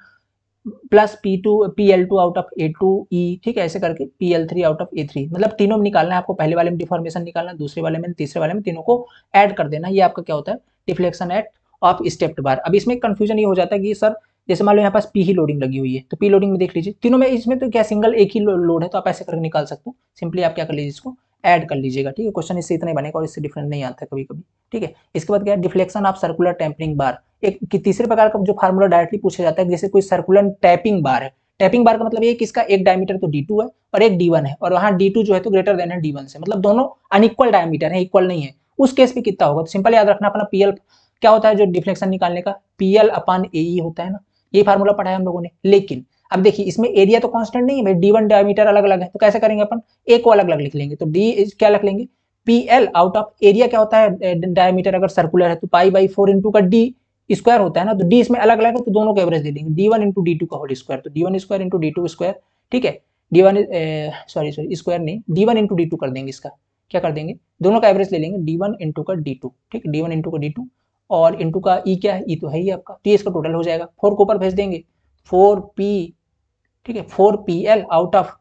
plus P two P L two out of A two E ठीक है ऐसे करके P L three out of A three मतलब तीनों में निकालना है आपको पहले वाले में डिफॉर्मेशन निकालना दूसरे वाले में तीसरे वाले में तीनों को ऐड कर देना ये आपका क्या होता है deflection at of stepped bar अब इसमें कंफ्यूजन ये हो जाता है कि सर जैसे मान लो यहाँ पास पी ही लोडिंग लगी हुई है तो पी लोडिंग में देख लीजिए तीनों में इसमें तो क्या सिंगल एक ही लोड है तो आप ऐसे करके निकाल सकते हो सिंपली आप क्या कर लीजिए इसको ऐड कर लीजिएगा ठीक है क्वेश्चन इससे इतना ही बनेगा और इससे डिफरेंट नहीं आता कभी कभी ठीक है इसके बाद क्या deflection of circular tapering bar एक तीसरे प्रकार का जो फार्मूला डायरेक्टली पूछा जाता है जैसे कोई सर्कुलर टैपिंग बार है टैपिंग बार का मतलब ये किसका एक डायमीटर तो D2 है और एक D1 है और वहाँ D2 जो है तो ग्रेटर देन है D1 से मतलब दोनों अनइक्वल डायमीटर है इक्वल नहीं है उस केस में कितना होगा तो सिंपल याद रखना अपना पीएल क्या होता है जो डिफ्लेक्शन निकालने का पीएल अपान ए e होता है ना ये फार्मूला पढ़ा है हम लोगों ने लेकिन अब देखिए इसमें एरिया तो कांस्टेंट नहीं है डी वन डायमीटर अलग अलग है तो कैसे करेंगे अपन ए को अलग अलग लिख लेंगे तो डी क्या लिख लेंगे पी आउट ऑफ एरिया क्या होता है डायमीटर अगर सर्कुलर है तो पाई बाई फोर इंटू का डी स्क्वायर होता है ना तो डी इसमें अलग अलग है तो दोनों को एवरेज दे देंगे D one into D two का होल स्क्वायर तो D one square into D two square ठीक है D one sorry sorry square नहीं D one into D two कर देंगे इसका क्या कर देंगे दोनों का एवरेज ले लेंगे डी वन इंटू का डी टू ठीक है डी वन इंटू का डी टू और इंटू का ई e क्या है ई e तो है ही आपका तो ये इसका टोटल हो जाएगा फोर को ऊपर भेज देंगे फोर पी ठीक है four P L out of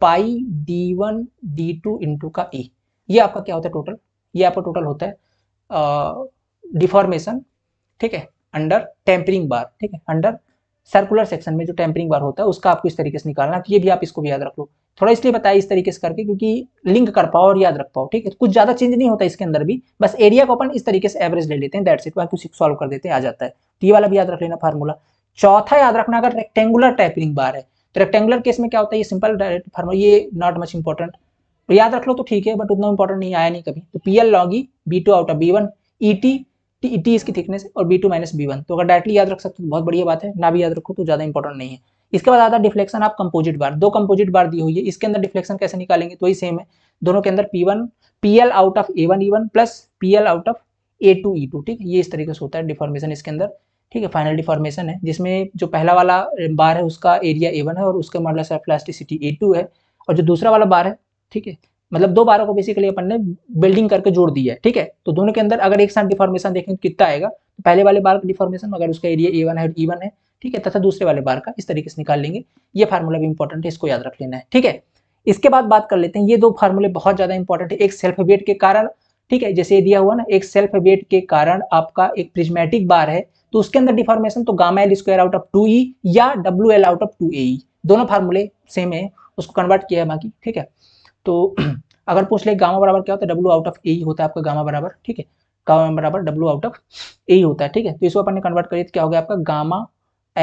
pi D one D two into का ई e। ये आपका क्या होता है टोटल ये आपका टोटल होता है डिफॉर्मेशन ठीक है अंडर टेम्परिंग बार ठीक है अंडर सर्कुलर सेक्शन में जो टेम्परिंग बार होता है उसका आपको इस तरीके से निकालना तो ये भी आप इसको भी याद रख लो थोड़ा इसलिए बताया इस तरीके से करके क्योंकि लिंक कर पाओ और याद रख पाओ ठीक है कुछ ज्यादा चेंज नहीं होता इसके अंदर भी बस एरिया को अपन इस तरीके से एवरेज ले लेते हैं दैट सेट बाकी सॉल्व कर देते हैं आ जाता है तो ये वाला भी याद रख लेना फार्मूला चौथा याद रखना अगर रेक्टेंगुलर टेपरिंग बार है तो रेक्टेंगुलर केस में क्या होता है ये सिंपल डायरेक्ट फार्मूला ये नॉट मच इंपॉर्टेंट याद रख लो तो ठीक है बट उतना इंपॉर्टेंट नहीं आया नहीं कभी तो P L log e B two out of B one E T T इसकी थिकनेस है और B two minus B one तो अगर डायरेक्टली याद रख सकते हो तो बहुत बढ़िया बात है ना भी याद रखो तो ज़्यादा इंपॉर्टेंट नहीं है इसके बाद आता है डिफ्लेक्शन आप कंपोजिट बार दो कंपोजिट बार दी हुई है इसके अंदर डिफ्लेक्शन कैसे निकालेंगे तो वही सेम है दोनों के अंदर P one out of A one E one plus P L out of A two two ठीक है ये इस तरीके से होता है डिफॉर्मेशन इसके अंदर ठीक है फाइनल डिफॉर्मेशन है जिसमें जो पहला वाला बार है उसका एरिया ए वन है और उसका मॉडल प्लास्टिसिटी ए टू है और जो दूसरा वाला बार है ठीक है मतलब दो बारों को बेसिकली अपन ने बिल्डिंग करके जोड़ दिया है ठीक है तो दोनों के अंदर अगर एक साथ डिफॉर्मेशन देखें तो कितना आएगा तो पहले वाले बार का डिफॉर्मेशन अगर उसका एरिया ए वन है ई e वन है ठीक है तथा दूसरे वाले बार का इस तरीके से निकाल लेंगे ये फार्मूला भी इंपॉर्टेंट है इसको याद रख लेना है ठीक है इसके बाद बात कर लेते हैं ये दो फार्मूले बहुत ज्यादा इंपॉर्टेंट है एक सेल्फ वेट के कारण ठीक है जैसे ये दिया हुआ ना एक सेल्फ वेट के कारण आपका एक प्रिज्मेटिक बार है तो उसके अंदर डिफॉर्मेशन तो gamma L square out of two E या W L out of two A दोनों फार्मूले सेम है उसको कन्वर्ट किया है बाकी ठीक है तो (clears throat) अगर पूछ ले गामा बराबर क्या होता है डब्लू आउट ऑफ ए होता है आपका गामा बराबर ठीक है गामा बराबर डब्लू आउट ऑफ ए होता है ठीक है तो इसको अपन ने कन्वर्ट करिए तो क्या हो गया आपका गामा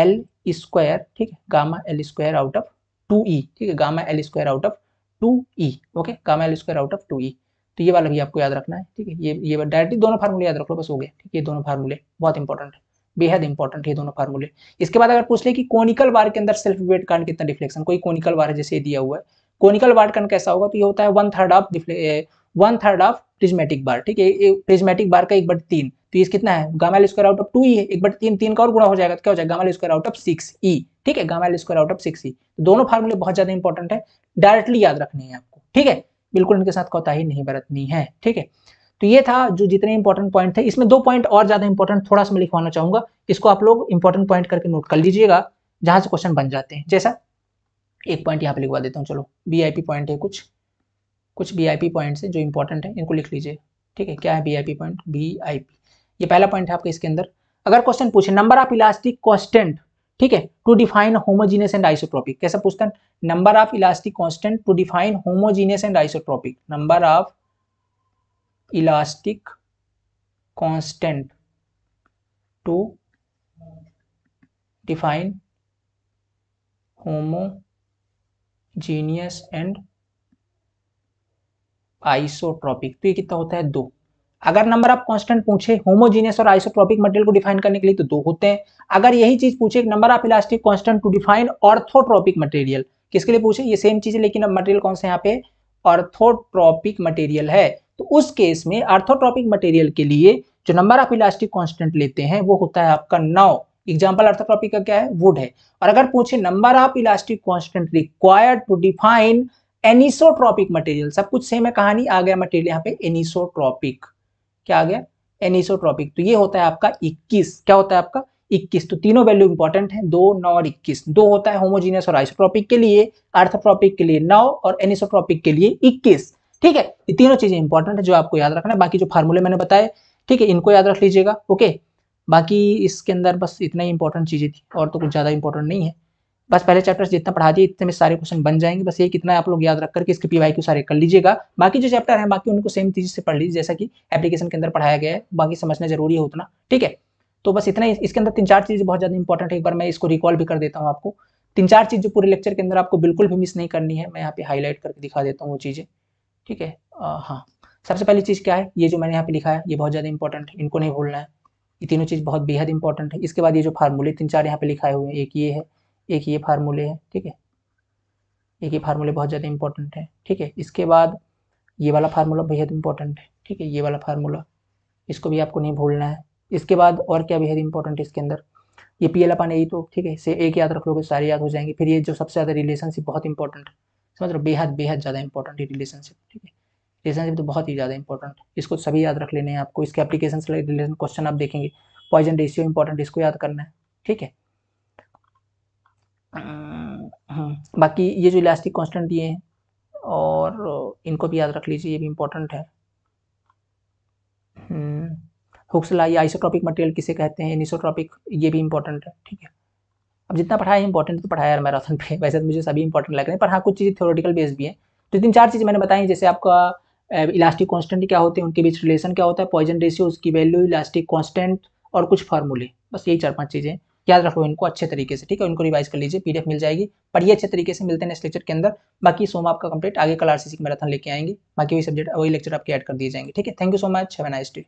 एल स्क्वायर ठीक है gamma L square out of two E ठीक है gamma L square out of two E okay gamma L square out of two E तो ये वाला भी आपको याद रखना है ठीक है ये ये डायरेक्टली दोनों फार्मूले याद रख लो बस हो गया ठीक है ये दोनों फार्मूले बहुत इंपॉर्टेंट है बेहद इंपॉर्टेंट है दोनों फार्मूले इसके बाद अगर पूछ ले कि कोनिकल बार के अंदर सेल्फ वेट कारण कितना डिफ्लेक्शन कोई कोनिकल बार जैसे दिया हुआ है कोनिकल बार कन कैसा होगा तो ये होता है one third of one third of prismatic bar ठीक है प्रिज्मेटिक बार का एक बट तीन तो ये कितना है gamma square out of two E है एक बट तीन तीन का और गुणा हो जाएगा तो क्या हो जाएगा gamma square out of six E ठीक है gamma square out of six E तो दोनों फार्मूले बहुत ज्यादा इंपॉर्टेंट है डायरेक्टली याद रखनी है आपको ठीक है बिल्कुल इनके साथ कोताही नहीं बरतनी है ठीक है तो ये था जो जितने इंपॉर्टेंट पॉइंट थे इसमें दो पॉइंट और ज्यादा इंपॉर्टेंट थोड़ा सा मैं लिखवाना चाहूंगा इसको आप लोग इंपॉर्टेंट पॉइंट करके नोट कर लीजिएगा जहां से क्वेश्चन बन जाते हैं जैसा एक पॉइंट यहाँ पे लिखवा देता हूँ चलो वी पॉइंट है कुछ कुछ वी पॉइंट्स हैं जो इंपॉर्टेंट है इनको लिख लीजिए ठीक है क्या है वी पॉइंट वी ये पहला पॉइंट है आपका इसके अंदर अगर क्वेश्चन पूछे नंबर ऑफ इलास्टिक कॉन्स्टेंट ठीक है to define homogeneous and isotropic कैसा पूछता है number of elastic constant to define homogeneous and isotropic number of elastic constant to define homogeneous and isotropic तो ये कितना होता है दो अगर नंबर आप कांस्टेंट पूछे होमोजीनियस और आइसोट्रॉपिक मटेरियल को डिफाइन करने के लिए तो दो होते हैं अगर यही चीज पूछे नंबर आप elastic constant to define orthotropic material किसके लिए पूछे ये सेम चीज है लेकिन अब मटेरियल कौन सा यहाँ पे ऑर्थोट्रॉपिक मटेरियल है तो उस केस में ऑर्थोट्रॉपिक मटेरियल के लिए जो नंबर ऑफ इलास्टिक कॉन्स्टेंट लेते हैं वो होता है आपका नौ एग्जाम्पल ऑर्थोट्रॉपी का क्या है वुड है और अगर पूछे number of elastic constant required to define anisotropic material सब कुछ सेम है कहानी आ गया मटेरियल यहाँ पे एनिसोट्रॉपिक क्या आ गया एनिसोट्रॉपिक तो ये होता है आपका 21 क्या होता है आपका 21 तो तीनों वैल्यू इंपॉर्टेंट है दो नौ और 21 दो होता है होमोजीनियस और आइसोट्रॉपिक के लिए आर्थोट्रॉपिक के लिए नौ और एनिसोट्रॉपिक के लिए 21 ठीक है ये तीनों चीजें इंपॉर्टेंट है जो आपको याद रखना है बाकी जो फार्मूले मैंने बताए ठीक है इनको याद रख लीजिएगा ओके बाकी इसके अंदर बस इतना ही इंपॉर्टेंट चीज़ें थी और तो कुछ ज़्यादा इंपॉर्टेंट नहीं है बस पहले चैप्टर जितना पढ़ा दिए इतने में सारे क्वेश्चन बन जाएंगे बस ये कितना आप लोग याद रख करके इसके पी सारे कर लीजिएगा बाकी जो चैप्टर है बाकी उनको सेम चीज से पढ़ लीजिए जैसा कि एप्लीकेशन के अंदर पढ़ाया गया है बाकी समझना जरूरी है उतना ठीक है तो बस इतना ही इसके अंदर तीन चार चीज़ बहुत ज़्यादा इंपॉर्टेंट है एक बार मैं इसको रिकॉल भी कर देता हूँ आपको तीन चार चीज़ जो पूरे लेक्चर के अंदर आपको बिल्कुल भी मिस नहीं करनी है मैं यहाँ पे हाईलाइट करके दिखा देता हूँ वो चीज़ें ठीक है हाँ सबसे पहली चीज़ क्या है ये जो मैंने यहाँ पे लिखा है ये बहुत ज़्यादा इंपॉर्टेंट है इनको नहीं भूलना है ये तीनों चीज़ बहुत बेहद इंपॉर्टेंट है इसके बाद ये जो फार्मूले तीन चार यहाँ पे लिखाए हुए हैं एक ये है एक ये फार्मूले है ठीक है एक ये फार्मूले बहुत ज़्यादा इंपॉर्टेंट है ठीक है इसके बाद ये वाला फार्मूला बेहद इंपॉर्टेंट है ठीक है ये वाला फार्मूला इसको भी आपको नहीं भूलना है इसके बाद और क्या बेहद इंपॉर्टेंट है इसके अंदर ये पी एल अपन यही तो ठीक है इसे एक याद रख लोगे सारे याद हो जाएंगे फिर ये जो सबसे ज़्यादा रिलेशनशिप बहुत इंपॉर्टेंट है समझ लो बेहद बेहद ज़्यादा इंपॉर्टेंट है रिलेशनशिप ठीक है रिलेशनशिप तो बहुत ही ज़्यादा इंपॉर्टेंट इसको सभी याद रख लेने हैं आपको इसके एप्लीकेशन से रिलेशन क्वेश्चन आप देखेंगे पॉइजन रेशियो इंपॉर्टेंट इसको याद करना है ठीक है हम्म, हम्म. बाकी ये जो इलास्टिक कॉन्स्टेंट दिए हैं और इनको भी याद रख लीजिए ये भी इम्पोर्टेंट है हुक्सला या आइसोट्रॉपिक मटेरियल किसे कहते हैं एनिसोट्रॉपिक ये भी इम्पोर्टेंट है ठीक है अब जितना पढ़ाया इंपॉर्टेंट तो पढ़ाया यार मैराथन पे (laughs) वैसे तो मुझे सभी इंपॉर्टेंट लग रहे हैं पर हाँ कुछ चीज़ें थ्योरेटिकल बेस्ड भी हैं तो तीन चार चीज़ें मैंने बताई जैसे आपका इलास्टिक कांस्टेंट क्या होते हैं उनके बीच रिलेशन क्या होता है पॉइजन रेशियो उसकी वैल्यू इलास्टिक कांस्टेंट और कुछ फार्मूले बस यही चार पांच चीज़ें याद रखो इनको अच्छे तरीके से ठीक है इनको रिवाइज कर लीजिए पीडीएफ मिल जाएगी पढ़िए अच्छे तरीके से मिलते हैं नेक्स्ट लेक्चर के अंदर बाकी सोम आपका कंप्लीट आगे कल आरसीसी की मैराथन लेके आएंगे बाकी वही सब्जेक्ट वही लेक्चर आपके ऐड कर दिए जाएंगे ठीक है thank you so much have nice day